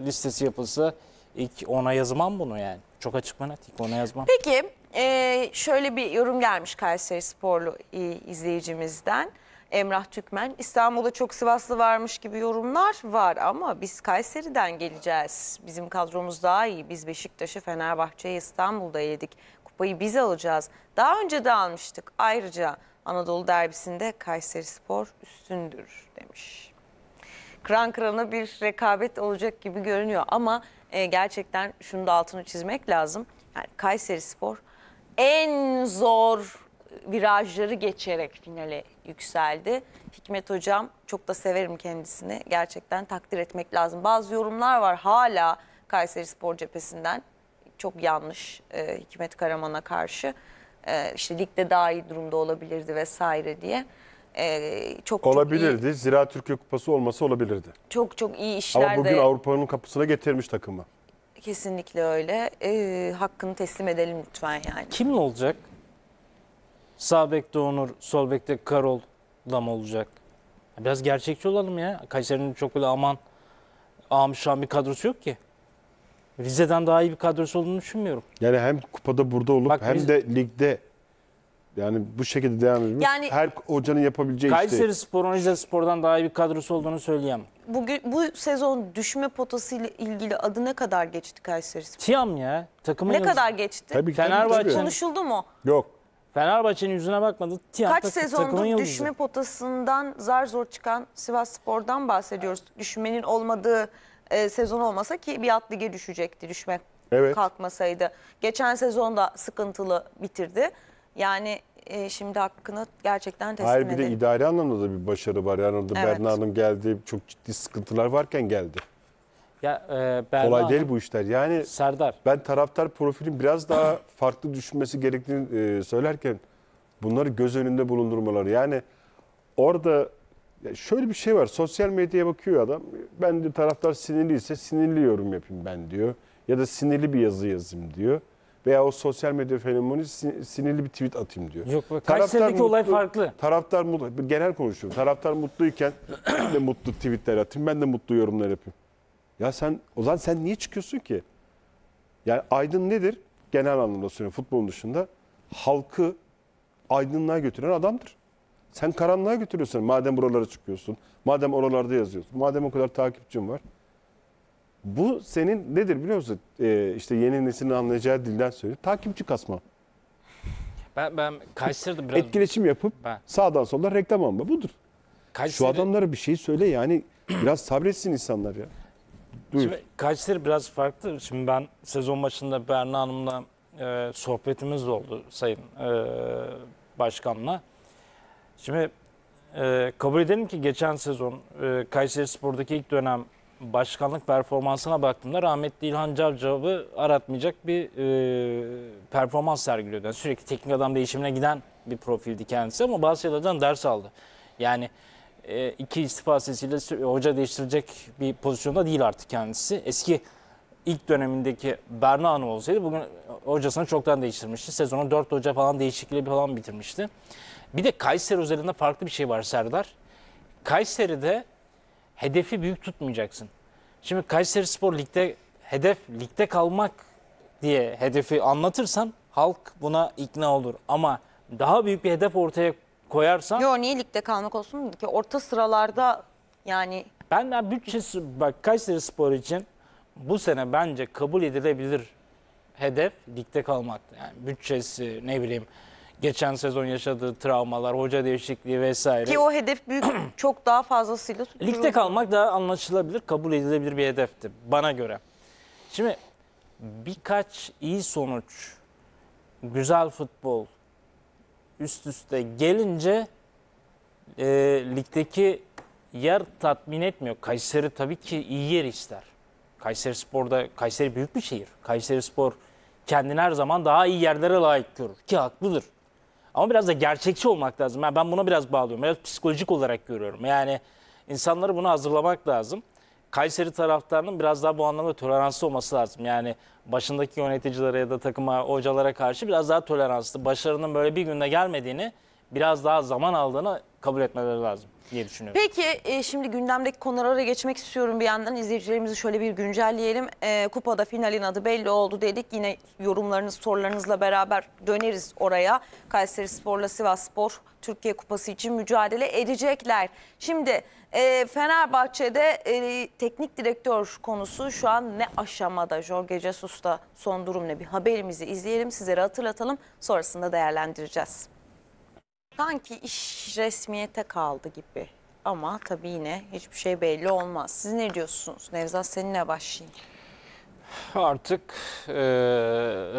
[SPEAKER 3] listesi yapılsa ilk ona yazmam bunu yani. Çok açık ve net ilk ona yazmam.
[SPEAKER 1] Peki e, şöyle bir yorum gelmiş Kayseri Sporlu e, izleyicimizden. Emrah Tükmen. İstanbul'da çok Sivaslı varmış gibi yorumlar var ama biz Kayseri'den geleceğiz. Bizim kadromuz daha iyi. Biz Beşiktaş'ı, Fenerbahçe'yi İstanbul'da yedik. Kupayı biz alacağız. Daha önce de almıştık. Ayrıca Anadolu derbisinde Kayseri Spor üstündür demiş. Kran kırana bir rekabet olacak gibi görünüyor ama e, gerçekten şunu da altını çizmek lazım. Yani Kayseri Spor en zor virajları geçerek finale yükseldi. Hikmet Hocam çok da severim kendisini. Gerçekten takdir etmek lazım. Bazı yorumlar var hala Kayseri Spor cephesinden. Çok yanlış e, Hikmet Karaman'a karşı. E, işte ligde daha iyi durumda olabilirdi vesaire diye e, çok Olabilirdi.
[SPEAKER 2] Çok iyi, Zira Türkiye Kupası olması olabilirdi.
[SPEAKER 1] Çok çok iyi işlerde. Ama bugün
[SPEAKER 2] Avrupa'nın kapısına getirmiş takımı.
[SPEAKER 1] Kesinlikle öyle. E, hakkını teslim edelim lütfen yani.
[SPEAKER 2] Kimle olacak?
[SPEAKER 3] Sağ bekte Onur, sol bekte Karol'la mı olacak? Biraz gerçekçi olalım ya. Kayseri'nin çok böyle aman ağam şu an bir kadrosu yok ki. Rize'den daha iyi bir kadrosu olduğunu düşünmüyorum.
[SPEAKER 2] Yani hem kupada burada olup Bak, hem biz... de ligde yani bu şekilde devam ediyor. Yani- Her hocanın yapabileceği iş değil. Kayseri
[SPEAKER 3] Spor'un Rize Spor'dan daha iyi bir kadrosu olduğunu söyleyemem.
[SPEAKER 1] Bugün bu sezon düşme potası ile ilgili adı ne kadar geçti Kayseri Spor?
[SPEAKER 3] Tiyam ya. Takımın Ne yıldızı. kadar geçti? Tabii, ki. Fenerbahçe- tabii. Konuşuldu mu? Yok. Fenerbahçe'nin yüzüne bakmadı. Tiyam Kaç tak- sezondur düşme
[SPEAKER 1] potasından zar zor çıkan Sivas Spor'dan bahsediyoruz. Düşmenin olmadığı e, sezon olmasa ki bir at lige düşecekti düşme Evet. kalkmasaydı. Geçen sezon da sıkıntılı bitirdi. Yani e, şimdi hakkını gerçekten teslim Hayır bir edelim. de
[SPEAKER 2] idari anlamda da bir başarı var. Yani orada Evet. Berna Hanım geldi. Çok ciddi sıkıntılar varken geldi.
[SPEAKER 3] Ya, e,
[SPEAKER 1] Berna Kolay değil
[SPEAKER 2] bu işler. Yani Serdar. ben taraftar profilin biraz daha farklı düşünmesi gerektiğini e, söylerken bunları göz önünde bulundurmaları. Yani orada şöyle bir şey var. Sosyal medyaya bakıyor adam. Ben de taraftar sinirliyse sinirli yorum yapayım ben diyor. Ya da sinirli bir yazı yazayım diyor veya o sosyal medya fenomeni sinirli bir tweet atayım diyor. Yok bak kaç mutlu, olay farklı. Taraftar mutlu. Genel konuşuyorum. Taraftar mutluyken ben de mutlu tweetler atayım. Ben de mutlu yorumlar yapayım. Ya sen o zaman sen niye çıkıyorsun ki? Yani Aydın nedir? Genel anlamda söylüyorum futbolun dışında. Halkı aydınlığa götüren adamdır. Sen karanlığa götürüyorsun madem buralara çıkıyorsun. Madem oralarda yazıyorsun. Madem o kadar takipçin var. Bu senin nedir biliyor musun? Ee, işte yeni neslin anlayacağı dilden söyle. Takipçi kasma.
[SPEAKER 3] Ben ben kaçtırdım
[SPEAKER 2] biraz. Etkileşim yapıp Ben. sağdan soldan reklam alma. Budur. Şu adamlara bir şey söyle yani biraz sabretsin insanlar ya. Buyur. Şimdi
[SPEAKER 3] Kayseri biraz farklı. Şimdi ben sezon başında Berna Hanım'la e, sohbetimiz de oldu Sayın e, Başkan'la. Şimdi e, kabul edelim ki geçen sezon e, Kayseri Spor'daki ilk dönem başkanlık performansına baktığımda rahmetli İlhan Cavcav'ı aratmayacak bir e, performans sergiliyordu. Yani sürekli teknik adam değişimine giden bir profildi kendisi ama bazı şeylerden ders aldı. Yani e, iki istifa sesiyle hoca değiştirecek bir pozisyonda değil artık kendisi. Eski ilk dönemindeki Berna Hanım olsaydı bugün hocasını çoktan değiştirmişti. Sezonu 4 hoca falan değişikliği falan bitirmişti. Bir de Kayseri özelinde farklı bir şey var Serdar. Kayseri'de hedefi büyük tutmayacaksın. Şimdi Kayseri Spor ligde hedef ligde kalmak diye hedefi anlatırsan halk buna ikna olur. Ama daha büyük bir hedef ortaya koyarsan... Yok
[SPEAKER 1] niye ligde kalmak olsun ki orta sıralarda yani...
[SPEAKER 3] Ben de bütçesi bak Kayseri Spor için bu sene bence kabul edilebilir hedef ligde kalmak. Yani bütçesi ne bileyim geçen sezon yaşadığı travmalar, hoca değişikliği vesaire. Ki o
[SPEAKER 1] hedef büyük çok daha fazlasıyla tutturuldu. Ligde
[SPEAKER 3] kalmak daha anlaşılabilir, kabul edilebilir bir hedefti bana göre. Şimdi birkaç iyi sonuç, güzel futbol üst üste gelince e, ligdeki yer tatmin etmiyor. Kayseri tabii ki iyi yer ister. Kayseri Spor'da, Kayseri büyük bir şehir. Kayseri Spor kendini her zaman daha iyi yerlere layık görür ki haklıdır. Ama biraz da gerçekçi olmak lazım. Yani ben buna biraz bağlıyorum. Biraz psikolojik olarak görüyorum. Yani insanları buna hazırlamak lazım. Kayseri taraftarının biraz daha bu anlamda toleranslı olması lazım. Yani başındaki yöneticilere ya da takıma, hocalara karşı biraz daha toleranslı. Başarının böyle bir günde gelmediğini biraz daha zaman aldığını kabul etmeleri lazım diye düşünüyorum.
[SPEAKER 1] Peki e, şimdi gündemdeki konulara geçmek istiyorum bir yandan izleyicilerimizi şöyle bir güncelleyelim. E, kupada finalin adı belli oldu dedik. Yine yorumlarınız sorularınızla beraber döneriz oraya. Kayseri Spor'la Sivas Spor Türkiye Kupası için mücadele edecekler. Şimdi e, Fenerbahçe'de e, teknik direktör konusu şu an ne aşamada? Jorge Jesus'ta son durum ne? Bir haberimizi izleyelim sizlere hatırlatalım sonrasında değerlendireceğiz. Sanki iş resmiyete kaldı gibi. Ama tabii yine hiçbir şey belli olmaz. Siz ne diyorsunuz? Nevzat seninle başlayayım.
[SPEAKER 3] Artık e,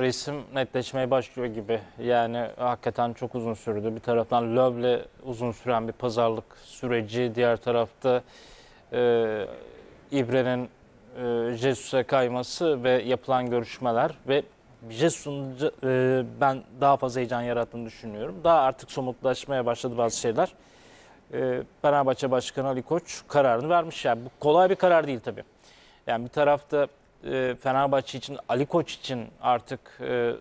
[SPEAKER 3] resim netleşmeye başlıyor gibi. Yani hakikaten çok uzun sürdü. Bir taraftan Löb'le uzun süren bir pazarlık süreci. Diğer tarafta e, İbre'nin e, Jesus'a kayması ve yapılan görüşmeler ve bize e, ben daha fazla heyecan yarattığını düşünüyorum. Daha artık somutlaşmaya başladı bazı şeyler. E, Fenerbahçe Başkanı Ali Koç kararını vermiş. Yani bu kolay bir karar değil tabii. Yani bir tarafta e, Fenerbahçe için, Ali Koç için artık e,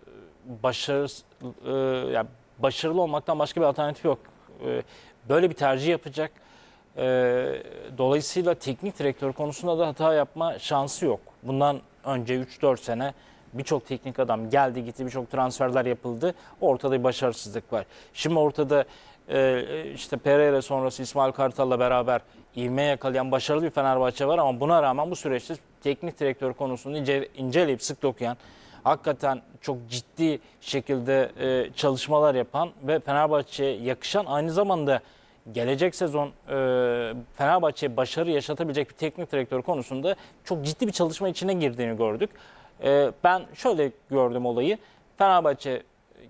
[SPEAKER 3] başarı, e, yani başarılı olmaktan başka bir alternatif yok. E, böyle bir tercih yapacak. E, dolayısıyla teknik direktör konusunda da hata yapma şansı yok. Bundan önce 3-4 sene Birçok teknik adam geldi gitti, birçok transferler yapıldı. Ortada bir başarısızlık var. Şimdi ortada e, işte Pereira sonrası İsmail Kartal'la beraber ivme yakalayan başarılı bir Fenerbahçe var ama buna rağmen bu süreçte teknik direktör konusunu ince, inceleyip sık dokuyan, hakikaten çok ciddi şekilde e, çalışmalar yapan ve Fenerbahçe'ye yakışan aynı zamanda gelecek sezon e, Fenerbahçe'ye başarı yaşatabilecek bir teknik direktör konusunda çok ciddi bir çalışma içine girdiğini gördük. Ee, ben şöyle gördüm olayı. Fenerbahçe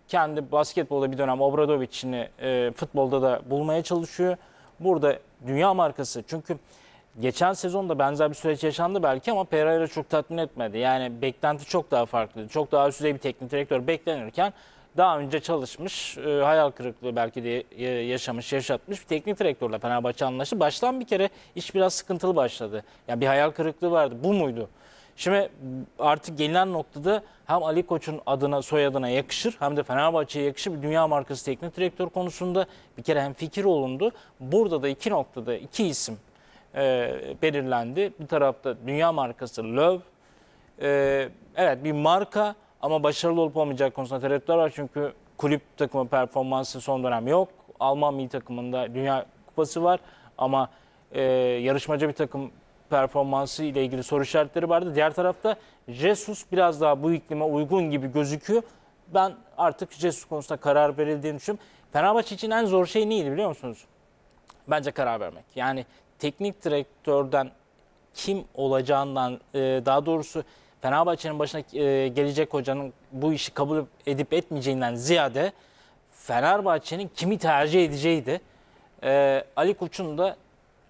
[SPEAKER 3] kendi basketbolda bir dönem Obradovic'ini e, futbolda da bulmaya çalışıyor. Burada dünya markası çünkü geçen sezonda benzer bir süreç yaşandı belki ama Pereira çok tatmin etmedi. Yani beklenti çok daha farklıydı. Çok daha üst düzey bir teknik direktör beklenirken daha önce çalışmış, e, hayal kırıklığı belki de e, yaşamış, yaşatmış bir teknik direktörle Fenerbahçe anlaştı. Baştan bir kere iş biraz sıkıntılı başladı. Yani bir hayal kırıklığı vardı. Bu muydu? Şimdi artık gelinen noktada hem Ali Koç'un adına soyadına yakışır hem de Fenerbahçe'ye yakışır bir dünya markası teknik direktör konusunda bir kere hem fikir olundu. Burada da iki noktada iki isim e, belirlendi. Bir tarafta dünya markası Löw. E, evet bir marka ama başarılı olup olmayacak konusunda tereddütler var. Çünkü kulüp takımı performansı son dönem yok. Alman milli takımında dünya kupası var ama e, yarışmacı bir takım performansı ile ilgili soru işaretleri vardı. Diğer tarafta Jesus biraz daha bu iklime uygun gibi gözüküyor. Ben artık Jesus konusunda karar verildiğini düşünüyorum. Fenerbahçe için en zor şey neydi biliyor musunuz? Bence karar vermek. Yani teknik direktörden kim olacağından e, daha doğrusu Fenerbahçe'nin başına e, gelecek hocanın bu işi kabul edip etmeyeceğinden ziyade Fenerbahçe'nin kimi tercih edeceğiydi. E, Ali Koç'un da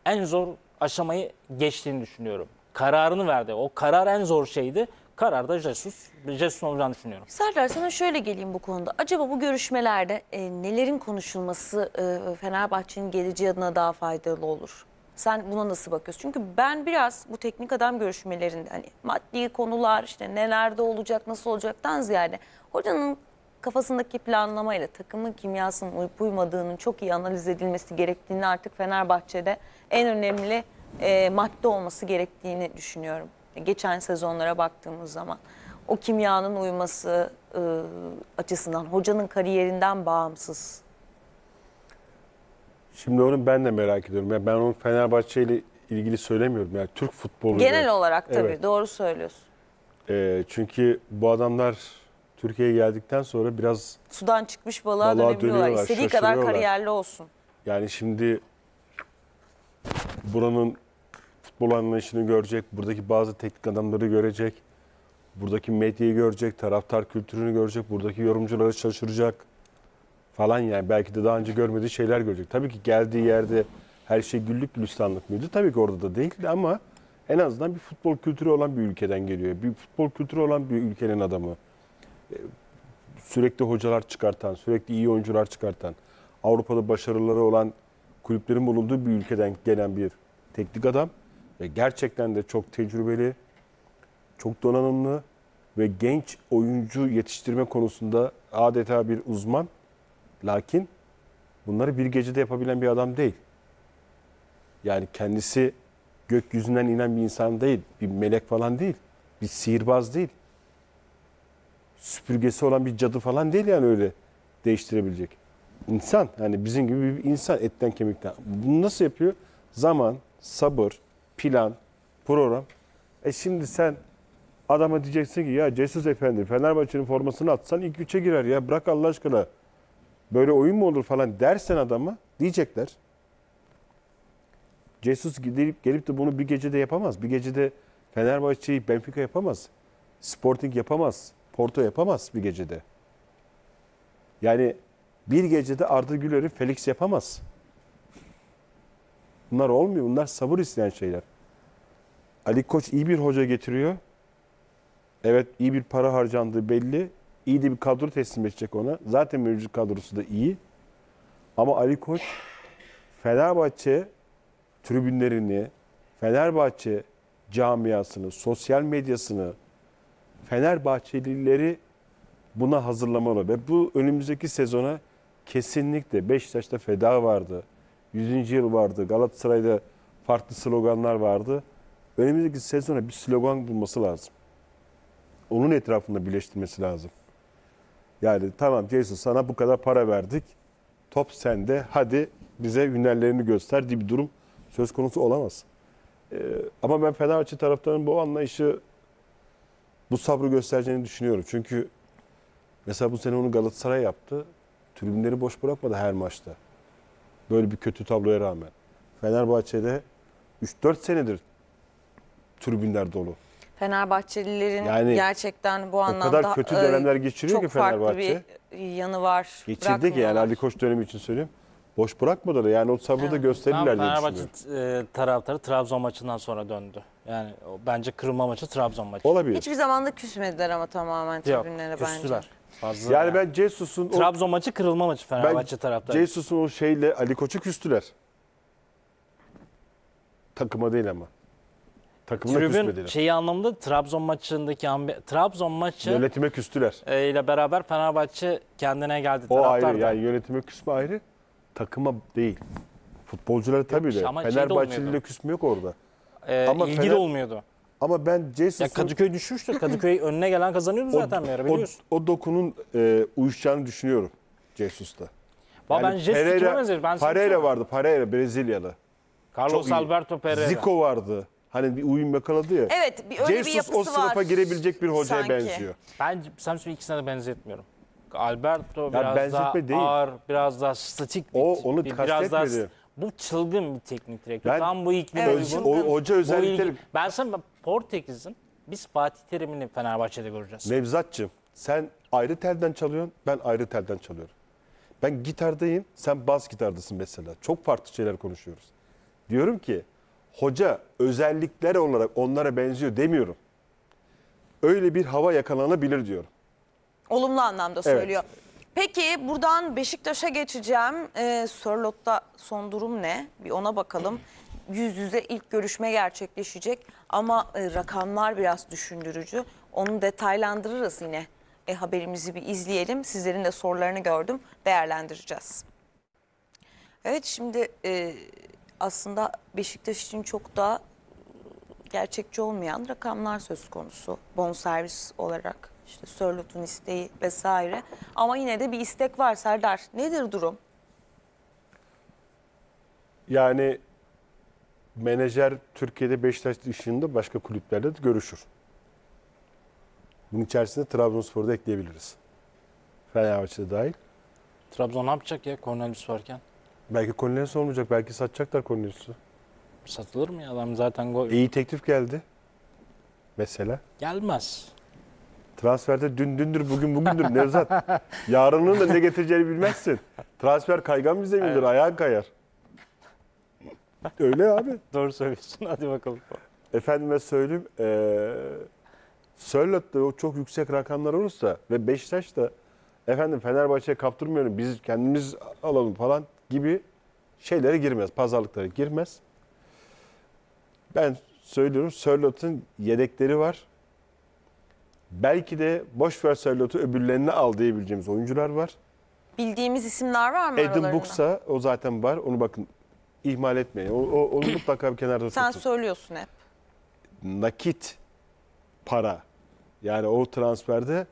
[SPEAKER 3] en zor aşamayı geçtiğini düşünüyorum. Kararını verdi. O karar en zor şeydi. Kararda Jesus, Jesus olacağını düşünüyorum.
[SPEAKER 1] Serdar sana şöyle geleyim bu konuda. Acaba bu görüşmelerde e, nelerin konuşulması e, Fenerbahçe'nin geleceği adına daha faydalı olur? Sen buna nasıl bakıyorsun? Çünkü ben biraz bu teknik adam görüşmelerinde hani maddi konular işte nelerde olacak, nasıl olacaktan ziyade hocanın kafasındaki planlamayla takımın kimyasının uyup uymadığının çok iyi analiz edilmesi gerektiğini artık Fenerbahçe'de en önemli e, madde olması gerektiğini düşünüyorum. E, geçen sezonlara baktığımız zaman o kimyanın uyması e, açısından hocanın kariyerinden bağımsız.
[SPEAKER 2] Şimdi onu ben de merak ediyorum. Yani ben onu Fenerbahçe ile ilgili söylemiyorum. Yani Türk futbolu. Genel olarak tabii evet.
[SPEAKER 1] doğru söylüyorsun.
[SPEAKER 2] E, çünkü bu adamlar Türkiye'ye geldikten sonra biraz
[SPEAKER 1] sudan çıkmış balığa, balığa dönüyorlar, İstediği kadar kariyerli olsun.
[SPEAKER 2] Yani şimdi buranın futbol anlayışını görecek, buradaki bazı teknik adamları görecek, buradaki medyayı görecek, taraftar kültürünü görecek, buradaki yorumcuları şaşıracak falan yani. Belki de daha önce görmediği şeyler görecek. Tabii ki geldiği yerde her şey güllük gülistanlık mıydı? Tabii ki orada da değildi ama en azından bir futbol kültürü olan bir ülkeden geliyor. Bir futbol kültürü olan bir ülkenin adamı sürekli hocalar çıkartan, sürekli iyi oyuncular çıkartan, Avrupa'da başarıları olan kulüplerin bulunduğu bir ülkeden gelen bir teknik adam. Ve gerçekten de çok tecrübeli, çok donanımlı ve genç oyuncu yetiştirme konusunda adeta bir uzman. Lakin bunları bir gecede yapabilen bir adam değil. Yani kendisi gökyüzünden inen bir insan değil, bir melek falan değil, bir sihirbaz değil süpürgesi olan bir cadı falan değil yani öyle değiştirebilecek. İnsan yani bizim gibi bir insan etten kemikten. Bunu nasıl yapıyor? Zaman, sabır, plan, program. E şimdi sen adama diyeceksin ki ya Jesus Efendi Fenerbahçe'nin formasını atsan ilk üçe girer ya bırak Allah aşkına. Böyle oyun mu olur falan dersen adama diyecekler. Jesus gidip gelip de bunu bir gecede yapamaz. Bir gecede Fenerbahçe'yi Benfica yapamaz. Sporting yapamaz. Porto yapamaz bir gecede. Yani bir gecede Arda Güler'i Felix yapamaz. Bunlar olmuyor. Bunlar sabır isteyen şeyler. Ali Koç iyi bir hoca getiriyor. Evet iyi bir para harcandığı belli. İyi de bir kadro teslim edecek ona. Zaten mevcut kadrosu da iyi. Ama Ali Koç Fenerbahçe tribünlerini, Fenerbahçe camiasını, sosyal medyasını, Fenerbahçelileri buna hazırlamalı. Ve bu önümüzdeki sezona kesinlikle Beşiktaş'ta feda vardı. 100. yıl vardı. Galatasaray'da farklı sloganlar vardı. Önümüzdeki sezona bir slogan bulması lazım. Onun etrafında birleştirmesi lazım. Yani tamam Jason sana bu kadar para verdik. Top sende. Hadi bize hünerlerini göster diye bir durum söz konusu olamaz. Ee, ama ben Fenerbahçe taraftarının bu anlayışı bu sabrı göstereceğini düşünüyorum. Çünkü mesela bu sene onu Galatasaray yaptı. Tribünleri boş bırakmadı her maçta. Böyle bir kötü tabloya rağmen. Fenerbahçe'de 3-4 senedir tribünler dolu.
[SPEAKER 1] Fenerbahçelilerin yani, gerçekten bu anlamda o kadar kötü e, dönemler
[SPEAKER 2] geçiriyor çok ki Fenerbahçe. farklı
[SPEAKER 1] bir yanı var. Geçirdi ki yani
[SPEAKER 2] Ali Koç dönemi için söyleyeyim boş bırakmadılar. Yani o sabrı da gösterirler diye Fenerbahçe
[SPEAKER 3] düşünüyorum. e, taraftarı Trabzon maçından sonra döndü. Yani bence kırılma maçı Trabzon maçı. Olabilir. Hiçbir
[SPEAKER 1] zaman da küsmediler ama tamamen tribünlere bence. küstüler.
[SPEAKER 2] Fazla yani
[SPEAKER 3] ben Cesus'un o, Trabzon maçı kırılma maçı Fenerbahçe taraftarı. Cesus'un
[SPEAKER 2] o şeyle Ali Koç'u küstüler. Takıma değil ama. Takımına Tribün küsmediler. şeyi
[SPEAKER 3] anlamında Trabzon maçındaki Trabzon maçı Yönetime küstüler. E, ile beraber Fenerbahçe kendine geldi. O Taraftar ayrı yani
[SPEAKER 2] yönetime küsme ayrı takıma değil. Futbolculara tabii de. ama şey de Fenerbahçeli'yle küsme yok orada. Ee, Ama ilgi Fener- olmuyordu. Ama ben Jason'ın Ya Kadıköy düşmüştü. Kadıköy önüne
[SPEAKER 3] gelen kazanıyordu zaten bir ara o, biliyorsun.
[SPEAKER 2] o dokunun e, uyuşacağını düşünüyorum Jesus'ta. Ama ben Jesus'u kime Ben sana Pereira vardı. Pereira Brezilyalı. Carlos iyi. Alberto Pereira. Zico vardı. Hani bir uyum yakaladı ya. Evet, bir- öyle bir yapısı o sınıfa var girebilecek bir hocaya sanki. benziyor.
[SPEAKER 3] Ben Samsun'u ikisine de benzetmiyorum. Alberto ya biraz daha değil. ağır, biraz daha statik bir o, onu bir, biraz daha bu çılgın bir teknik direktör. Ben, Tam bu iklim evet, uygun. O, hoca özellikleri. ben sana Portekiz'in biz Fatih Terim'ini Fenerbahçe'de
[SPEAKER 2] göreceğiz. Nevzatçım sen ayrı telden çalıyorsun, ben ayrı telden çalıyorum. Ben gitardayım, sen bas gitardasın mesela. Çok farklı şeyler konuşuyoruz. Diyorum ki hoca özellikler olarak onlara benziyor demiyorum. Öyle bir hava yakalanabilir diyorum.
[SPEAKER 1] Olumlu anlamda söylüyor. Evet. Peki buradan Beşiktaş'a geçeceğim. Ee, Sörlot'ta son durum ne? Bir ona bakalım. Yüz yüze ilk görüşme gerçekleşecek ama e, rakamlar biraz düşündürücü. Onu detaylandırırız yine. E, haberimizi bir izleyelim. Sizlerin de sorularını gördüm. Değerlendireceğiz. Evet şimdi e, aslında Beşiktaş için çok da gerçekçi olmayan rakamlar söz konusu bonservis olarak. İşte Sörlot'un isteği vesaire. Ama yine de bir istek var Serdar. Nedir durum?
[SPEAKER 2] Yani menajer Türkiye'de Beşiktaş dışında başka kulüplerle de görüşür. Bunun içerisinde Trabzonspor'u da ekleyebiliriz. Fenerbahçe'de dahil. Trabzon ne yapacak ya Cornelius varken? Belki Cornelius olmayacak. Belki satacaklar Cornelius'u. Satılır mı ya adam zaten gol. İyi teklif geldi. Mesela.
[SPEAKER 3] Gelmez.
[SPEAKER 2] Transferde dün dündür, bugün bugündür Nevzat. Yarının da ne getireceğini bilmezsin. Transfer kaygan bir zemindir, evet. ayağın kayar. Öyle abi. Doğru söylüyorsun, hadi bakalım. Efendime söyleyeyim, ee, Sörlot'ta o çok yüksek rakamlar olursa ve Beşiktaş da efendim Fenerbahçe'ye kaptırmıyorum, biz kendimiz alalım falan gibi şeylere girmez, pazarlıklara girmez. Ben söylüyorum, Sörlot'un yedekleri var belki de boş ver Sörlot'u öbürlerini al diyebileceğimiz oyuncular var.
[SPEAKER 1] Bildiğimiz isimler var mı Edin aralarında? Buksa
[SPEAKER 2] o zaten var. Onu bakın ihmal etmeyin. O, o, onu mutlaka bir kenarda Sen
[SPEAKER 1] söylüyorsun hep.
[SPEAKER 2] Nakit para. Yani o transferde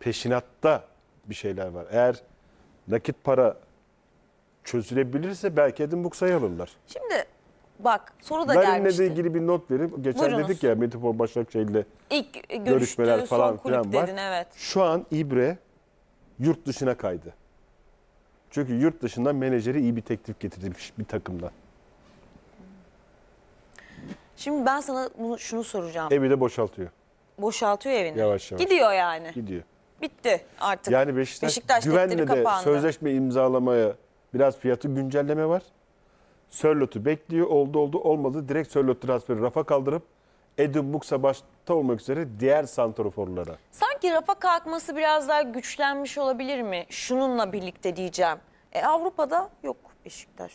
[SPEAKER 2] peşinatta bir şeyler var. Eğer nakit para çözülebilirse belki Edin Buksa'yı alırlar.
[SPEAKER 1] Şimdi Bak soru da Berlin'le gelmişti. de
[SPEAKER 2] ilgili bir not verip geçen Buyurunuz. dedik ya Metropol Başakşehir'le
[SPEAKER 1] İlk görüşmeler falan filan var. dedin evet.
[SPEAKER 2] Şu an İbre yurt dışına kaydı. Çünkü yurt dışından menajeri iyi bir teklif getirmiş bir takımdan.
[SPEAKER 1] Şimdi ben sana bunu, şunu soracağım. Evi de boşaltıyor. Boşaltıyor evini. Yavaş yavaş. Gidiyor yani. Gidiyor. Bitti artık. Yani Beşiktaş, Beşiktaş güvenle de kapandı. sözleşme
[SPEAKER 2] imzalamaya biraz fiyatı güncelleme var. Sörlot'u bekliyor. Oldu oldu olmadı. Direkt Sörlot transferi rafa kaldırıp Edin Buksa başta olmak üzere diğer santroforlara.
[SPEAKER 1] Sanki rafa kalkması biraz daha güçlenmiş olabilir mi? Şununla birlikte diyeceğim. E, Avrupa'da yok Beşiktaş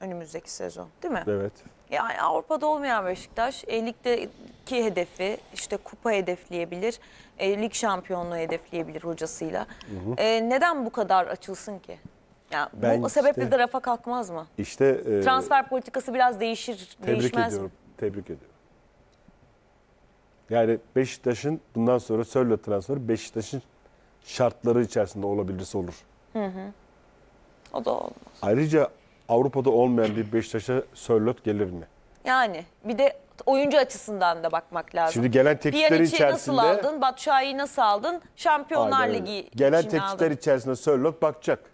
[SPEAKER 1] önümüzdeki sezon değil mi? Evet. Yani Avrupa'da olmayan Beşiktaş e, ligdeki hedefi işte kupa hedefleyebilir, e, lig şampiyonluğu hedefleyebilir hocasıyla. Hı hı. E, neden bu kadar açılsın ki? Ya Ben bu sebeple işte- de rafa kalkmaz mı?
[SPEAKER 2] İşte e, Transfer
[SPEAKER 1] politikası biraz değişir, tebrik değişmez ediyorum.
[SPEAKER 2] mi? Tebrik ediyorum. Yani Beşiktaş'ın bundan sonra Sörlo transferi Beşiktaş'ın şartları içerisinde olabilirse olur.
[SPEAKER 1] Hı hı, O da olmaz.
[SPEAKER 2] Ayrıca Avrupa'da olmayan bir Beşiktaş'a Sörlot gelir mi?
[SPEAKER 1] Yani bir de oyuncu açısından da bakmak lazım. Şimdi gelen tekliflerin Pjanic'i nasıl içerisinde aldın? Batshuayi'yi nasıl aldın? Şampiyonlar Aynen Ligi Gelen için teklifler
[SPEAKER 2] içerisinde Sörlot bakacak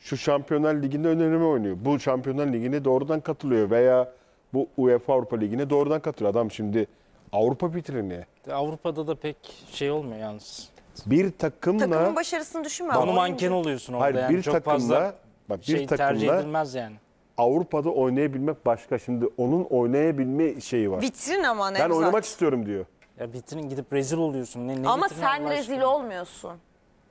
[SPEAKER 2] şu Şampiyonlar Ligi'nde önemli oynuyor. Bu Şampiyonlar Ligi'ne doğrudan katılıyor veya bu UEFA Avrupa Ligi'ne doğrudan katılıyor. Adam şimdi Avrupa bitirini.
[SPEAKER 3] Avrupa'da da pek şey olmuyor
[SPEAKER 2] yalnız. Bir takımla... Takımın
[SPEAKER 1] başarısını düşünme. Onu manken
[SPEAKER 2] oluyorsun orada Hayır, yani. bir Çok takımla, fazla bak, bir şey takımla, tercih edilmez yani. Avrupa'da oynayabilmek başka. Şimdi onun oynayabilme şeyi var. Vitrin ama ne Ben güzel. oynamak istiyorum diyor. Ya vitrin gidip rezil oluyorsun. Ne, ne Ama sen rezil
[SPEAKER 1] olmuyorsun.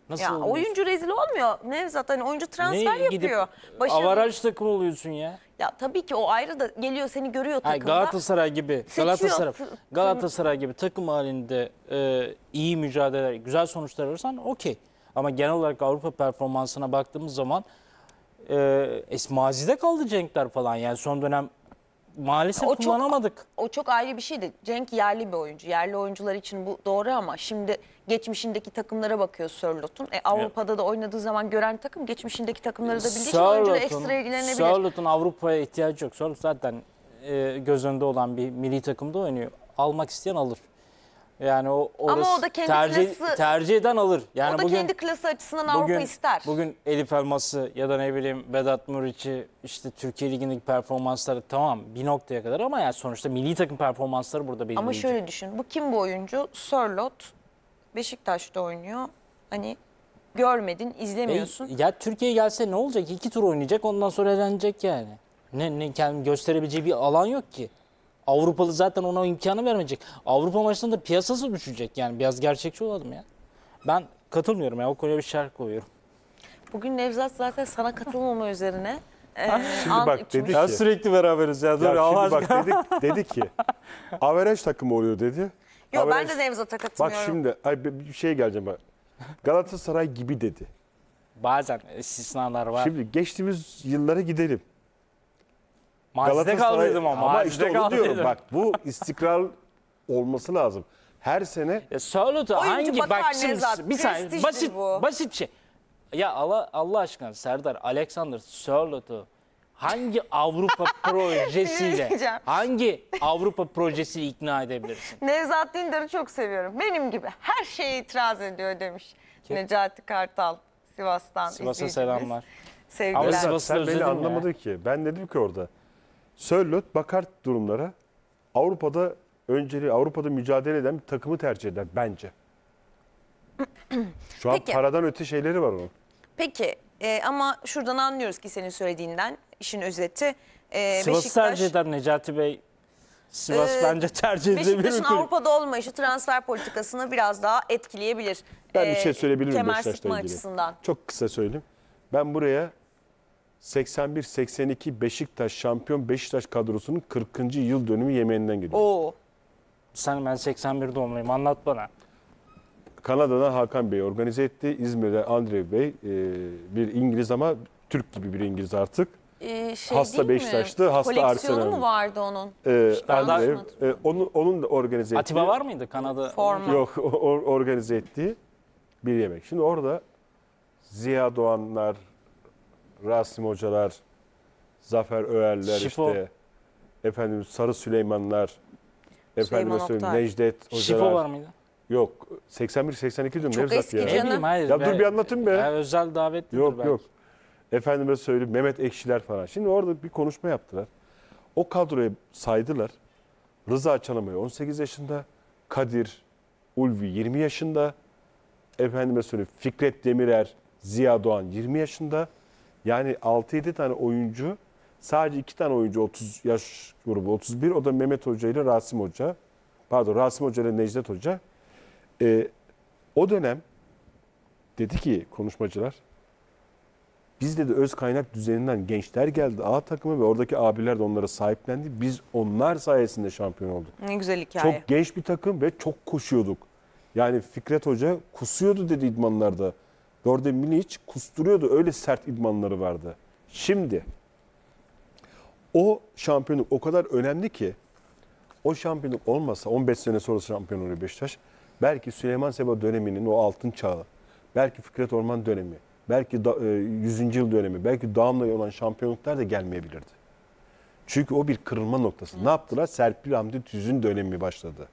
[SPEAKER 2] Nasıl ya oyuncu
[SPEAKER 1] rezil olmuyor Nevzat hani oyuncu transfer ne, yapıyor. Başarılı. Avaraj
[SPEAKER 3] takım oluyorsun ya.
[SPEAKER 1] Ya tabii ki o ayrı da geliyor seni görüyor takımda. Hayır, Galatasaray
[SPEAKER 3] gibi Seçiyor. Galatasaray Galatasaray gibi takım halinde e, iyi mücadeleler, güzel sonuçlar alırsan okey. Ama genel olarak Avrupa performansına baktığımız zaman e, es, mazide kaldı Cenkler falan. Yani son dönem maalesef O çok- kullanamadık.
[SPEAKER 1] O çok ayrı bir şeydi. Cenk yerli bir oyuncu. Yerli oyuncular için bu doğru ama şimdi geçmişindeki takımlara bakıyor Sörlot'un. E, Avrupa'da da oynadığı zaman gören takım geçmişindeki takımları da bildiği için oyuncu ekstra ilgilenebilir. Charlotte'un
[SPEAKER 3] Avrupa'ya ihtiyacı yok. Charlotte zaten e, göz önünde olan bir milli takımda oynuyor. Almak isteyen alır. Yani o orası Ama o da kendi tercih, klası- tercih eden alır. Yani o da bugün kendi
[SPEAKER 1] klası açısından Avrupa ister.
[SPEAKER 3] Bugün Elif Elmas'ı ya da ne bileyim Vedat Muriç'i işte Türkiye Ligi'ndeki performansları tamam bir noktaya kadar ama yani sonuçta milli takım performansları burada belirleyici. Ama şöyle
[SPEAKER 1] düşün. Bu kim bu oyuncu? Sörlot Beşiktaş'ta oynuyor. Hani görmedin, e, izlemiyorsun. E,
[SPEAKER 3] ya Türkiye gelse ne olacak? İki tur oynayacak ondan sonra eğlenecek yani. Ne, ne kendi gösterebileceği bir alan yok ki. Avrupalı zaten ona imkanı vermeyecek. Avrupa maçlarında piyasası düşecek yani biraz gerçekçi olalım ya. Ben katılmıyorum ya o konuya bir şarkı koyuyorum.
[SPEAKER 1] Bugün Nevzat zaten sana katılmama üzerine ee, şimdi bak dedi ki. Ya
[SPEAKER 2] sürekli beraberiz ya. Dur ya Allah şimdi bak dedi, dedi ki. Averaj takımı oluyor dedi.
[SPEAKER 1] Yok averaj, ben de Nevzat'a katılmıyorum. Bak şimdi
[SPEAKER 2] ay, bir şey geleceğim bak. Galatasaray gibi dedi. Bazen istisnalar var. Şimdi geçtiğimiz yıllara gidelim. Galatasaraydım ama. ama işte onu kaldırdım. diyorum bak bu istikrar olması lazım. Her sene Ya hangi bakar bak şimdi bir saniye basit bu. basit şey.
[SPEAKER 3] Ya Allah Allah aşkına Serdar Alexander Sörlot'u hangi Avrupa şey projesiyle hangi Avrupa projesiyle ikna edebilirsin?
[SPEAKER 1] Nevzat Dündar'ı çok seviyorum. Benim gibi her şeye itiraz ediyor demiş Necati Kartal Sivas'tan. Sivas'a selamlar. Sevgiler. Ama Sivas'ı Sen özledin beni mi? anlamadın
[SPEAKER 2] ki. Ben dedim ki orada Sörlot bakar durumlara Avrupa'da önceliği Avrupa'da mücadele eden bir takımı tercih eder bence. Şu an Peki. paradan öte şeyleri var onun.
[SPEAKER 1] Peki e, ama şuradan anlıyoruz ki senin söylediğinden işin özeti. E, Sivas'ı tercih
[SPEAKER 3] eder Necati Bey.
[SPEAKER 2] Sivas Ee, bence tercih edilebilir. Beşiktaş'ın bir kulüp. Avrupa'da
[SPEAKER 1] olmayışı transfer politikasını biraz daha etkileyebilir. Ben bir e, şey söyleyebilir miyim Kemer Beşiktaş'la ilgili? açısından.
[SPEAKER 2] Çok kısa söyleyeyim. Ben buraya 81-82 Beşiktaş şampiyon Beşiktaş kadrosunun 40. yıl dönümü yemeğinden geliyor. Oo. Sen ben 81 doğumluyum anlat bana. Kanada'dan Hakan Bey organize etti. İzmir'de Andre Bey e, bir İngiliz ama Türk gibi bir İngiliz artık.
[SPEAKER 1] Ee, şey hasta Beşiktaş'tı, mi? hasta Arsenal. mu vardı onun?
[SPEAKER 2] Ee, Andre, e, onun, onun da organize ettiği. Atiba var
[SPEAKER 3] mıydı Kanada?
[SPEAKER 1] Forma.
[SPEAKER 2] Yok, organize ettiği bir yemek. Şimdi orada Ziya Doğanlar, Rasim Hocalar, Zafer Öğerler Şifo. işte. Efendim Sarı Süleymanlar. Efendim Süleyman Necdet Hocalar. Şifo var mıydı? Yok 81-82 diyorum Çok Nevzat eski ya. canım. hayır. Ya dur bir anlatın be. Ya özel davetlidir Yok belki. yok. Efendime söyleyeyim Mehmet Ekşiler falan. Şimdi orada bir konuşma yaptılar. O kadroyu saydılar. Rıza Çalamay 18 yaşında. Kadir Ulvi 20 yaşında. Efendime söyleyeyim Fikret Demirer, Ziya Doğan 20 yaşında. Yani 6-7 tane oyuncu sadece 2 tane oyuncu 30 yaş grubu 31 o da Mehmet Hoca ile Rasim Hoca. Pardon Rasim Hoca ile Necdet Hoca. Ee, o dönem dedi ki konuşmacılar biz dedi öz kaynak düzeninden gençler geldi A takımı ve oradaki abiler de onlara sahiplendi. Biz onlar sayesinde şampiyon olduk.
[SPEAKER 1] Ne güzel hikaye. Çok
[SPEAKER 2] genç bir takım ve çok koşuyorduk. Yani Fikret Hoca kusuyordu dedi idmanlarda. Dörde Milic kusturuyordu. Öyle sert idmanları vardı. Şimdi o şampiyonluk o kadar önemli ki o şampiyonluk olmasa 15 sene sonra şampiyon oluyor Beşiktaş. Belki Süleyman Seba döneminin o altın çağı, belki Fikret Orman dönemi, belki da, 100. E, yıl dönemi, belki Dağım'la olan şampiyonluklar da gelmeyebilirdi. Çünkü o bir kırılma noktası. Hı. Ne yaptılar? Serpil Hamdi Tüz'ün dönemi başladı.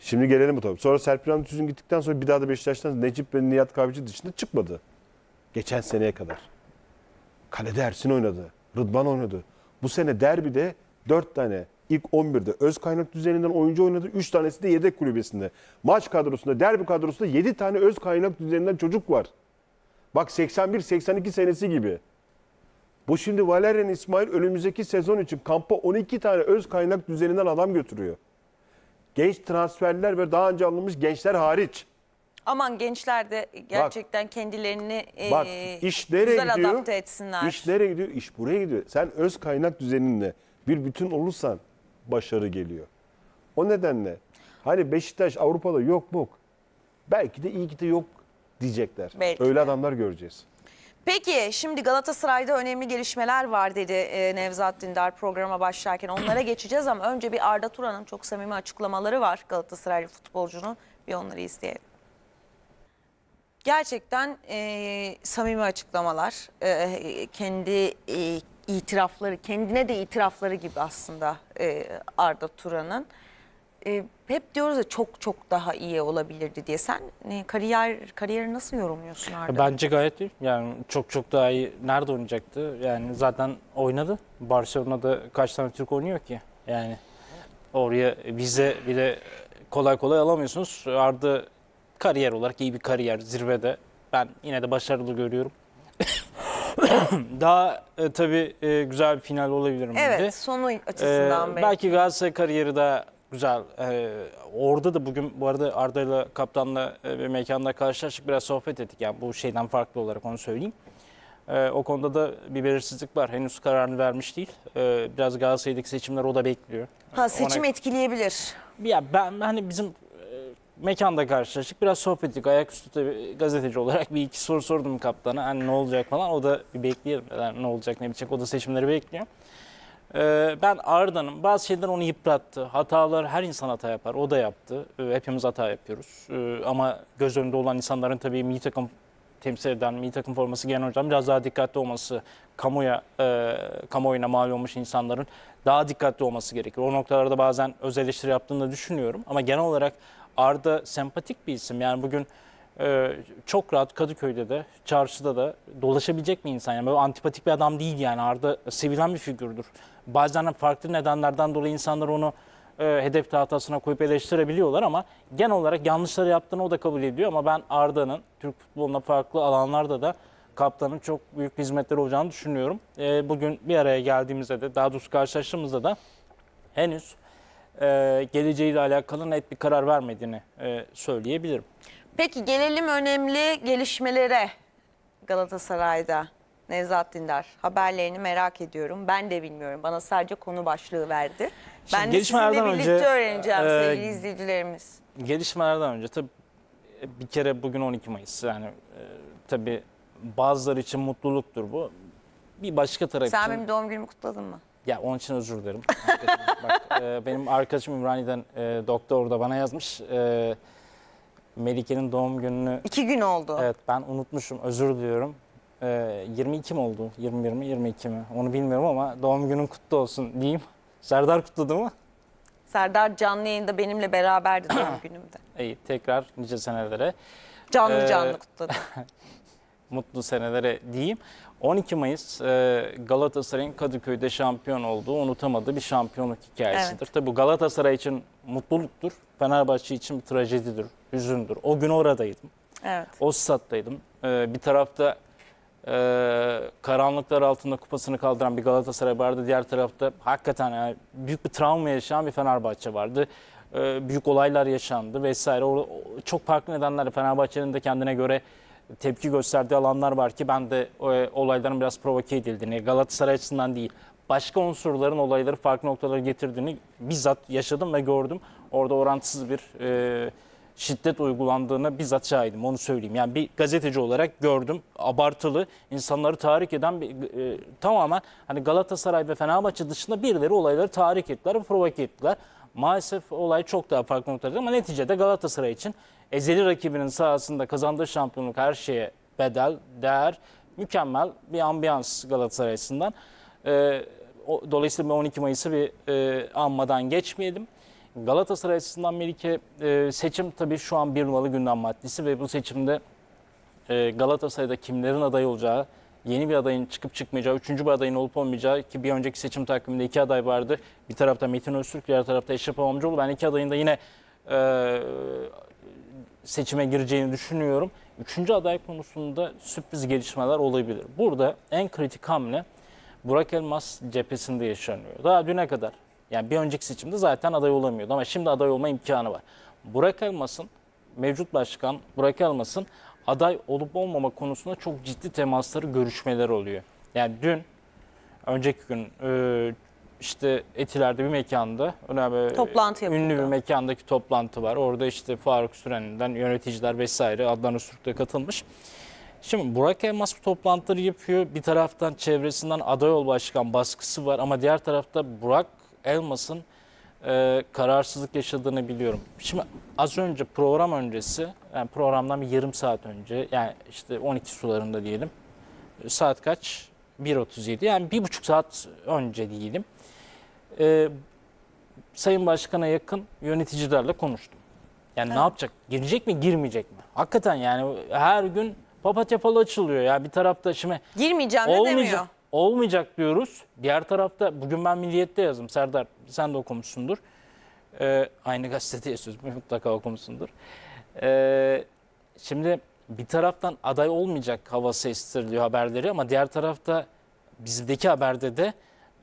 [SPEAKER 2] Şimdi gelelim bu tabii. Sonra Serpil Hamdi Tüzün gittikten sonra bir daha da Beşiktaş'tan Necip ve Nihat Kavcı dışında çıkmadı. Geçen seneye kadar. Kalede Ersin oynadı. Rıdvan oynadı. Bu sene derbide 4 tane ilk 11'de öz kaynak düzeninden oyuncu oynadı. 3 tanesi de yedek kulübesinde. Maç kadrosunda, derbi kadrosunda 7 tane öz kaynak düzeninden çocuk var. Bak 81-82 senesi gibi. Bu şimdi Valerian İsmail önümüzdeki sezon için kampa 12 tane öz kaynak düzeninden adam götürüyor genç transferler ve daha önce alınmış gençler hariç.
[SPEAKER 1] Aman gençler de gerçekten kendilerini Bak iş nereye güzel gidiyor? adapte etsinler. İş
[SPEAKER 2] nereye gidiyor? İş buraya gidiyor. Sen öz kaynak düzeninle bir bütün olursan başarı geliyor. O nedenle hani Beşiktaş Avrupa'da yok mu? Belki de iyi ki de yok diyecekler. Belki Öyle de. adamlar göreceğiz.
[SPEAKER 1] Peki şimdi Galatasaray'da önemli gelişmeler var dedi e, Nevzat Dindar programa başlarken. Onlara geçeceğiz ama önce bir Arda Turan'ın çok samimi açıklamaları var Galatasaraylı futbolcunun. Bir onları izleyelim. Gerçekten e, samimi açıklamalar, e, kendi e, itirafları, kendine de itirafları gibi aslında e, Arda Turan'ın. E, hep diyoruz ya çok çok daha iyi olabilirdi diye. Sen e, kariyer kariyeri nasıl yorumluyorsun Arda? Bence
[SPEAKER 3] gayet iyi. Yani çok çok daha iyi. Nerede oynayacaktı? Yani zaten oynadı. Barcelona'da kaç tane Türk oynuyor ki? Yani oraya vize bile kolay kolay alamıyorsunuz. Arda kariyer olarak iyi bir kariyer zirvede. Ben yine de başarılı görüyorum. daha e, tabii e, güzel bir final olabilir miydi? Evet
[SPEAKER 1] sonu açısından E, belki.
[SPEAKER 3] belki Galatasaray kariyeri daha güzel. Ee, orada da bugün bu arada Arda'yla kaptanla e, bir mekanda karşılaştık biraz sohbet ettik. Yani bu şeyden farklı olarak onu söyleyeyim. Ee, o konuda da bir belirsizlik var. Henüz kararını vermiş değil. Ee, biraz Galatasaray'daki seçimler o da bekliyor. Ha seçim Ona... etkileyebilir. Ya ben hani bizim e, mekanda karşılaştık. Biraz sohbet ettik. Ayaküstü tabii gazeteci olarak bir iki soru sordum kaptana. Hani ne olacak falan. O da bir bekleyelim. Yani ne olacak ne bitecek. O da seçimleri bekliyor. Ee, ben Arda'nın bazı şeyler onu yıprattı. Hatalar her insan hata yapar. O da yaptı. Ee, hepimiz hata yapıyoruz. Ee, ama göz önünde olan insanların tabii milli takım temsil eden milli takım forması giyen hocam biraz daha dikkatli olması, kamuya e, kamuoyuna mal olmuş insanların daha dikkatli olması gerekir. O noktalarda bazen öz eleştiri yaptığını da düşünüyorum. Ama genel olarak Arda sempatik bir isim. Yani bugün ee, çok rahat Kadıköy'de de, çarşıda da dolaşabilecek mi insan. Yani böyle antipatik bir adam değil yani. Arda sevilen bir figürdür. Bazen farklı nedenlerden dolayı insanlar onu e, hedef tahtasına koyup eleştirebiliyorlar ama genel olarak yanlışları yaptığını o da kabul ediyor. Ama ben Arda'nın Türk futboluna farklı alanlarda da kaptanın çok büyük hizmetleri olacağını düşünüyorum. E, bugün bir araya geldiğimizde de daha doğrusu karşılaştığımızda da henüz e, geleceğiyle alakalı net bir karar vermediğini e, söyleyebilirim.
[SPEAKER 1] Peki gelelim önemli gelişmelere Galatasaray'da. Nevzat Dindar haberlerini merak ediyorum. Ben de bilmiyorum. Bana sadece konu başlığı verdi. Şimdi ben de sizinle birlikte önce, öğreneceğim e, izleyicilerimiz.
[SPEAKER 3] Gelişmelerden önce tabii e, bir kere bugün 12 Mayıs. Yani e, tabii bazıları için mutluluktur bu. Bir başka taraf Sen için... benim doğum
[SPEAKER 1] günümü kutladın mı?
[SPEAKER 3] Ya onun için özür dilerim. Bak, e, benim arkadaşım İmrani'den e, doktor orada bana yazmış. E, Melike'nin doğum gününü... iki gün oldu. Evet ben unutmuşum özür diliyorum. Ee, 22 mi oldu? 21 mi 22 mi? Onu bilmiyorum ama doğum günün kutlu olsun diyeyim. Serdar kutladı mı?
[SPEAKER 1] Serdar canlı yayında benimle beraberdi doğum günümde.
[SPEAKER 3] İyi tekrar nice senelere. Canlı ee, canlı kutladı. mutlu senelere diyeyim. 12 Mayıs e, Galatasaray'ın Kadıköy'de şampiyon olduğu unutamadığı bir şampiyonluk hikayesidir. Evet. Tabi bu Galatasaray için mutluluktur, Fenerbahçe için trajedidir, hüzündür. O gün oradaydım, evet. o stat'taydım. E, bir tarafta e, karanlıklar altında kupasını kaldıran bir Galatasaray vardı. Diğer tarafta hakikaten yani büyük bir travma yaşayan bir Fenerbahçe vardı büyük olaylar yaşandı vesaire. Çok farklı nedenler Fenerbahçe'nin de kendine göre tepki gösterdiği alanlar var ki ben de e, olayların biraz provoke edildiğini, Galatasaray açısından değil, başka unsurların olayları farklı noktalara getirdiğini bizzat yaşadım ve gördüm. Orada orantısız bir e, şiddet uygulandığına bizzat şahidim onu söyleyeyim. Yani bir gazeteci olarak gördüm abartılı insanları tahrik eden bir, e, tamamen hani Galatasaray ve Fenerbahçe dışında birileri olayları tahrik ettiler ve provoke ettiler. Maalesef olay çok daha farklı noktalarda ama neticede Galatasaray için ezeli rakibinin sahasında kazandığı şampiyonluk her şeye bedel, değer, mükemmel bir ambiyans Galatasaray açısından. E, o, dolayısıyla 12 Mayıs'ı bir e, anmadan geçmeyelim. Galatasaray açısından Melike e, seçim tabii şu an bir numaralı gündem maddesi ve bu seçimde e, Galatasaray'da kimlerin aday olacağı, yeni bir adayın çıkıp çıkmayacağı, üçüncü bir adayın olup olmayacağı ki bir önceki seçim takviminde iki aday vardı. Bir tarafta Metin Öztürk, diğer tarafta Eşref Amamcıoğlu. Ben iki adayın da yine e, seçime gireceğini düşünüyorum. Üçüncü aday konusunda sürpriz gelişmeler olabilir. Burada en kritik hamle Burak Elmas cephesinde yaşanıyor. Daha düne kadar yani bir önceki seçimde zaten aday olamıyordu ama şimdi aday olma imkanı var. Burak Elmas'ın mevcut başkan Burak Elmas'ın aday olup olmama konusunda çok ciddi temasları, görüşmeler oluyor. Yani dün önceki gün e, işte Etiler'de bir mekanda önemli toplantı yapıldı. ünlü bir mekandaki toplantı var. Orada işte Faruk Süren'den yöneticiler vesaire Adnan Öztürk de katılmış. Şimdi Burak Elmas bu toplantıları yapıyor. Bir taraftan çevresinden aday ol başkan baskısı var ama diğer tarafta Burak Elmas'ın e, kararsızlık yaşadığını biliyorum. Şimdi az önce program öncesi, yani programdan bir yarım saat önce, yani işte 12 sularında diyelim. Saat kaç? 1.37 yani bir buçuk saat önce diyelim e, Sayın Başkan'a yakın yöneticilerle konuştum. Yani evet. ne yapacak? Girecek mi, girmeyecek mi? Hakikaten yani her gün papatya falı açılıyor ya bir tarafta şimdi.
[SPEAKER 1] Girmeyeceğim de demiyor.
[SPEAKER 3] Olmayacak diyoruz. Diğer tarafta bugün ben Milliyet'te yazdım. Serdar sen de okumuşsundur. Ee, aynı gazetede yazıyorsun mutlaka okumuşsundur. Ee, şimdi bir taraftan aday olmayacak havası estiriliyor haberleri ama diğer tarafta bizdeki haberde de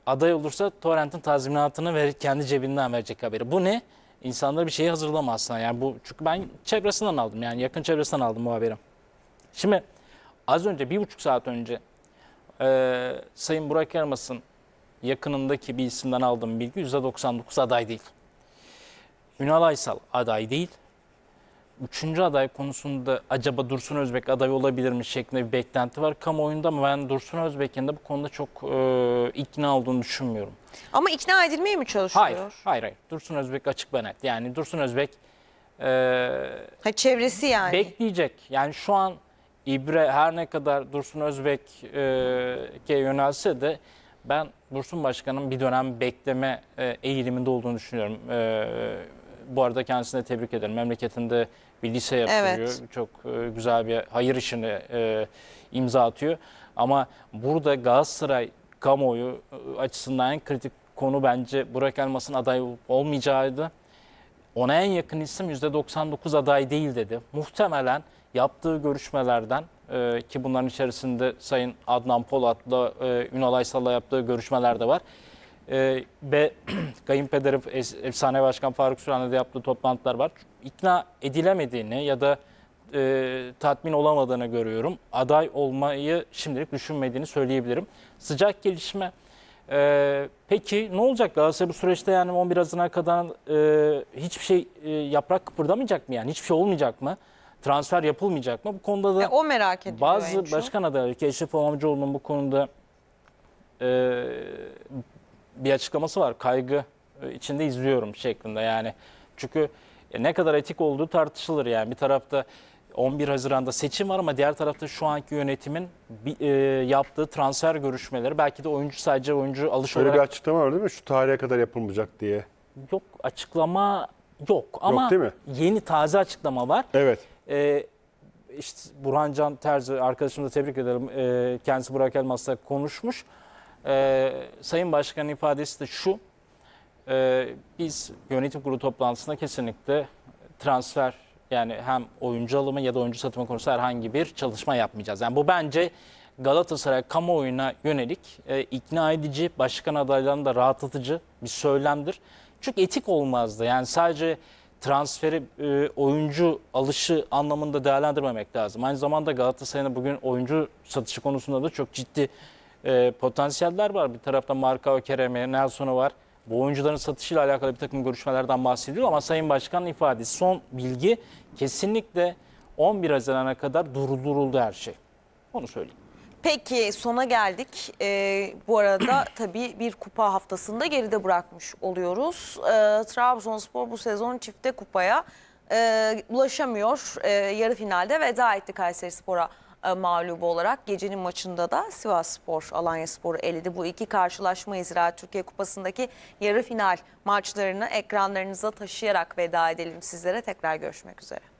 [SPEAKER 3] aday olursa torrentin tazminatını verir, kendi cebinden verecek haberi. Bu ne? İnsanlara bir şeyi hazırlama aslında. Yani bu çünkü ben çevresinden aldım yani yakın çevresinden aldım bu haberi. Şimdi az önce bir buçuk saat önce e, Sayın Burak Yarmas'ın yakınındaki bir isimden aldığım bilgi %99 aday değil. Ünal Aysal aday değil üçüncü aday konusunda acaba Dursun Özbek aday olabilir mi şeklinde bir beklenti var kamuoyunda ama ben Dursun Özbek'in de bu konuda çok e, ikna olduğunu düşünmüyorum.
[SPEAKER 1] Ama ikna edilmeye mi çalışıyor? Hayır,
[SPEAKER 3] hayır, hayır. Dursun Özbek açık ve net. Yani Dursun Özbek e, ha, çevresi yani. bekleyecek. Yani şu an İbre her ne kadar Dursun Özbek'e e, yönelse de ben Dursun Başkan'ın bir dönem bekleme e, eğiliminde olduğunu düşünüyorum. E, bu arada kendisini de tebrik ederim. Memleketinde bir lise yapıyor. Evet. Çok e, güzel bir hayır işini e, imza atıyor. Ama burada Galatasaray kamuoyu e, açısından en kritik konu bence Burak Elmas'ın aday olmayacağıydı. Ona en yakın isim %99 aday değil dedi. Muhtemelen yaptığı görüşmelerden ki bunların içerisinde Sayın Adnan Polat'la e, Ünal Aysal'la yaptığı görüşmeler de var e, ee, ve kayınpederi efsane başkan Faruk Süren'le de yaptığı toplantılar var. İkna edilemediğini ya da e, tatmin olamadığını görüyorum. Aday olmayı şimdilik düşünmediğini söyleyebilirim. Sıcak gelişme. E, peki ne olacak Galatasaray bu süreçte yani 11 Haziran'a kadar e, hiçbir şey e, yaprak kıpırdamayacak mı yani hiçbir şey olmayacak mı? Transfer yapılmayacak mı? Bu konuda da e, o merak ediyor bazı başkan adayları, Keşif Amcaoğlu'nun bu konuda e, bir açıklaması var. Kaygı e, içinde izliyorum şeklinde yani. Çünkü e, ne kadar etik olduğu tartışılır yani. Bir tarafta 11 Haziran'da seçim var ama diğer tarafta şu anki yönetimin bir, e, yaptığı transfer görüşmeleri belki de oyuncu sadece oyuncu alış Öyle olarak... bir
[SPEAKER 2] açıklama var değil mi? Şu tarihe kadar yapılmayacak diye. Yok
[SPEAKER 3] açıklama yok ama yok, değil mi? yeni taze açıklama var. Evet. E, işte Burhan Can Terzi arkadaşımı da tebrik edelim E, kendisi Burak Elmas'la konuşmuş e, Sayın Başkan'ın ifadesi de şu. E, biz yönetim kurulu toplantısında kesinlikle transfer yani hem oyuncu alımı ya da oyuncu satımı konusunda herhangi bir çalışma yapmayacağız. Yani bu bence Galatasaray kamuoyuna yönelik e, ikna edici, başkan adaylarını da rahatlatıcı bir söylemdir. Çünkü etik olmazdı. Yani sadece transferi e, oyuncu alışı anlamında değerlendirmemek lazım. Aynı zamanda Galatasaray'ın bugün oyuncu satışı konusunda da çok ciddi e, potansiyeller var. Bir tarafta Marka Kerem'e, Nelson'u var. Bu oyuncuların satışıyla alakalı bir takım görüşmelerden bahsediliyor ama Sayın Başkan'ın ifadesi son bilgi kesinlikle 11 Haziran'a kadar durduruldu her şey. Onu söyleyeyim.
[SPEAKER 1] Peki sona geldik. Ee, bu arada tabii bir kupa haftasında geride bırakmış oluyoruz. Ee, Trabzonspor bu sezon çifte kupaya e, ulaşamıyor. E, yarı finalde veda etti Kayseri Spor'a. E, mağlubu olarak gecenin maçında da Sivas Spor Alanya Spor'u eledi. Bu iki karşılaşma Zira Türkiye Kupası'ndaki yarı final maçlarını ekranlarınıza taşıyarak veda edelim sizlere. Tekrar görüşmek üzere.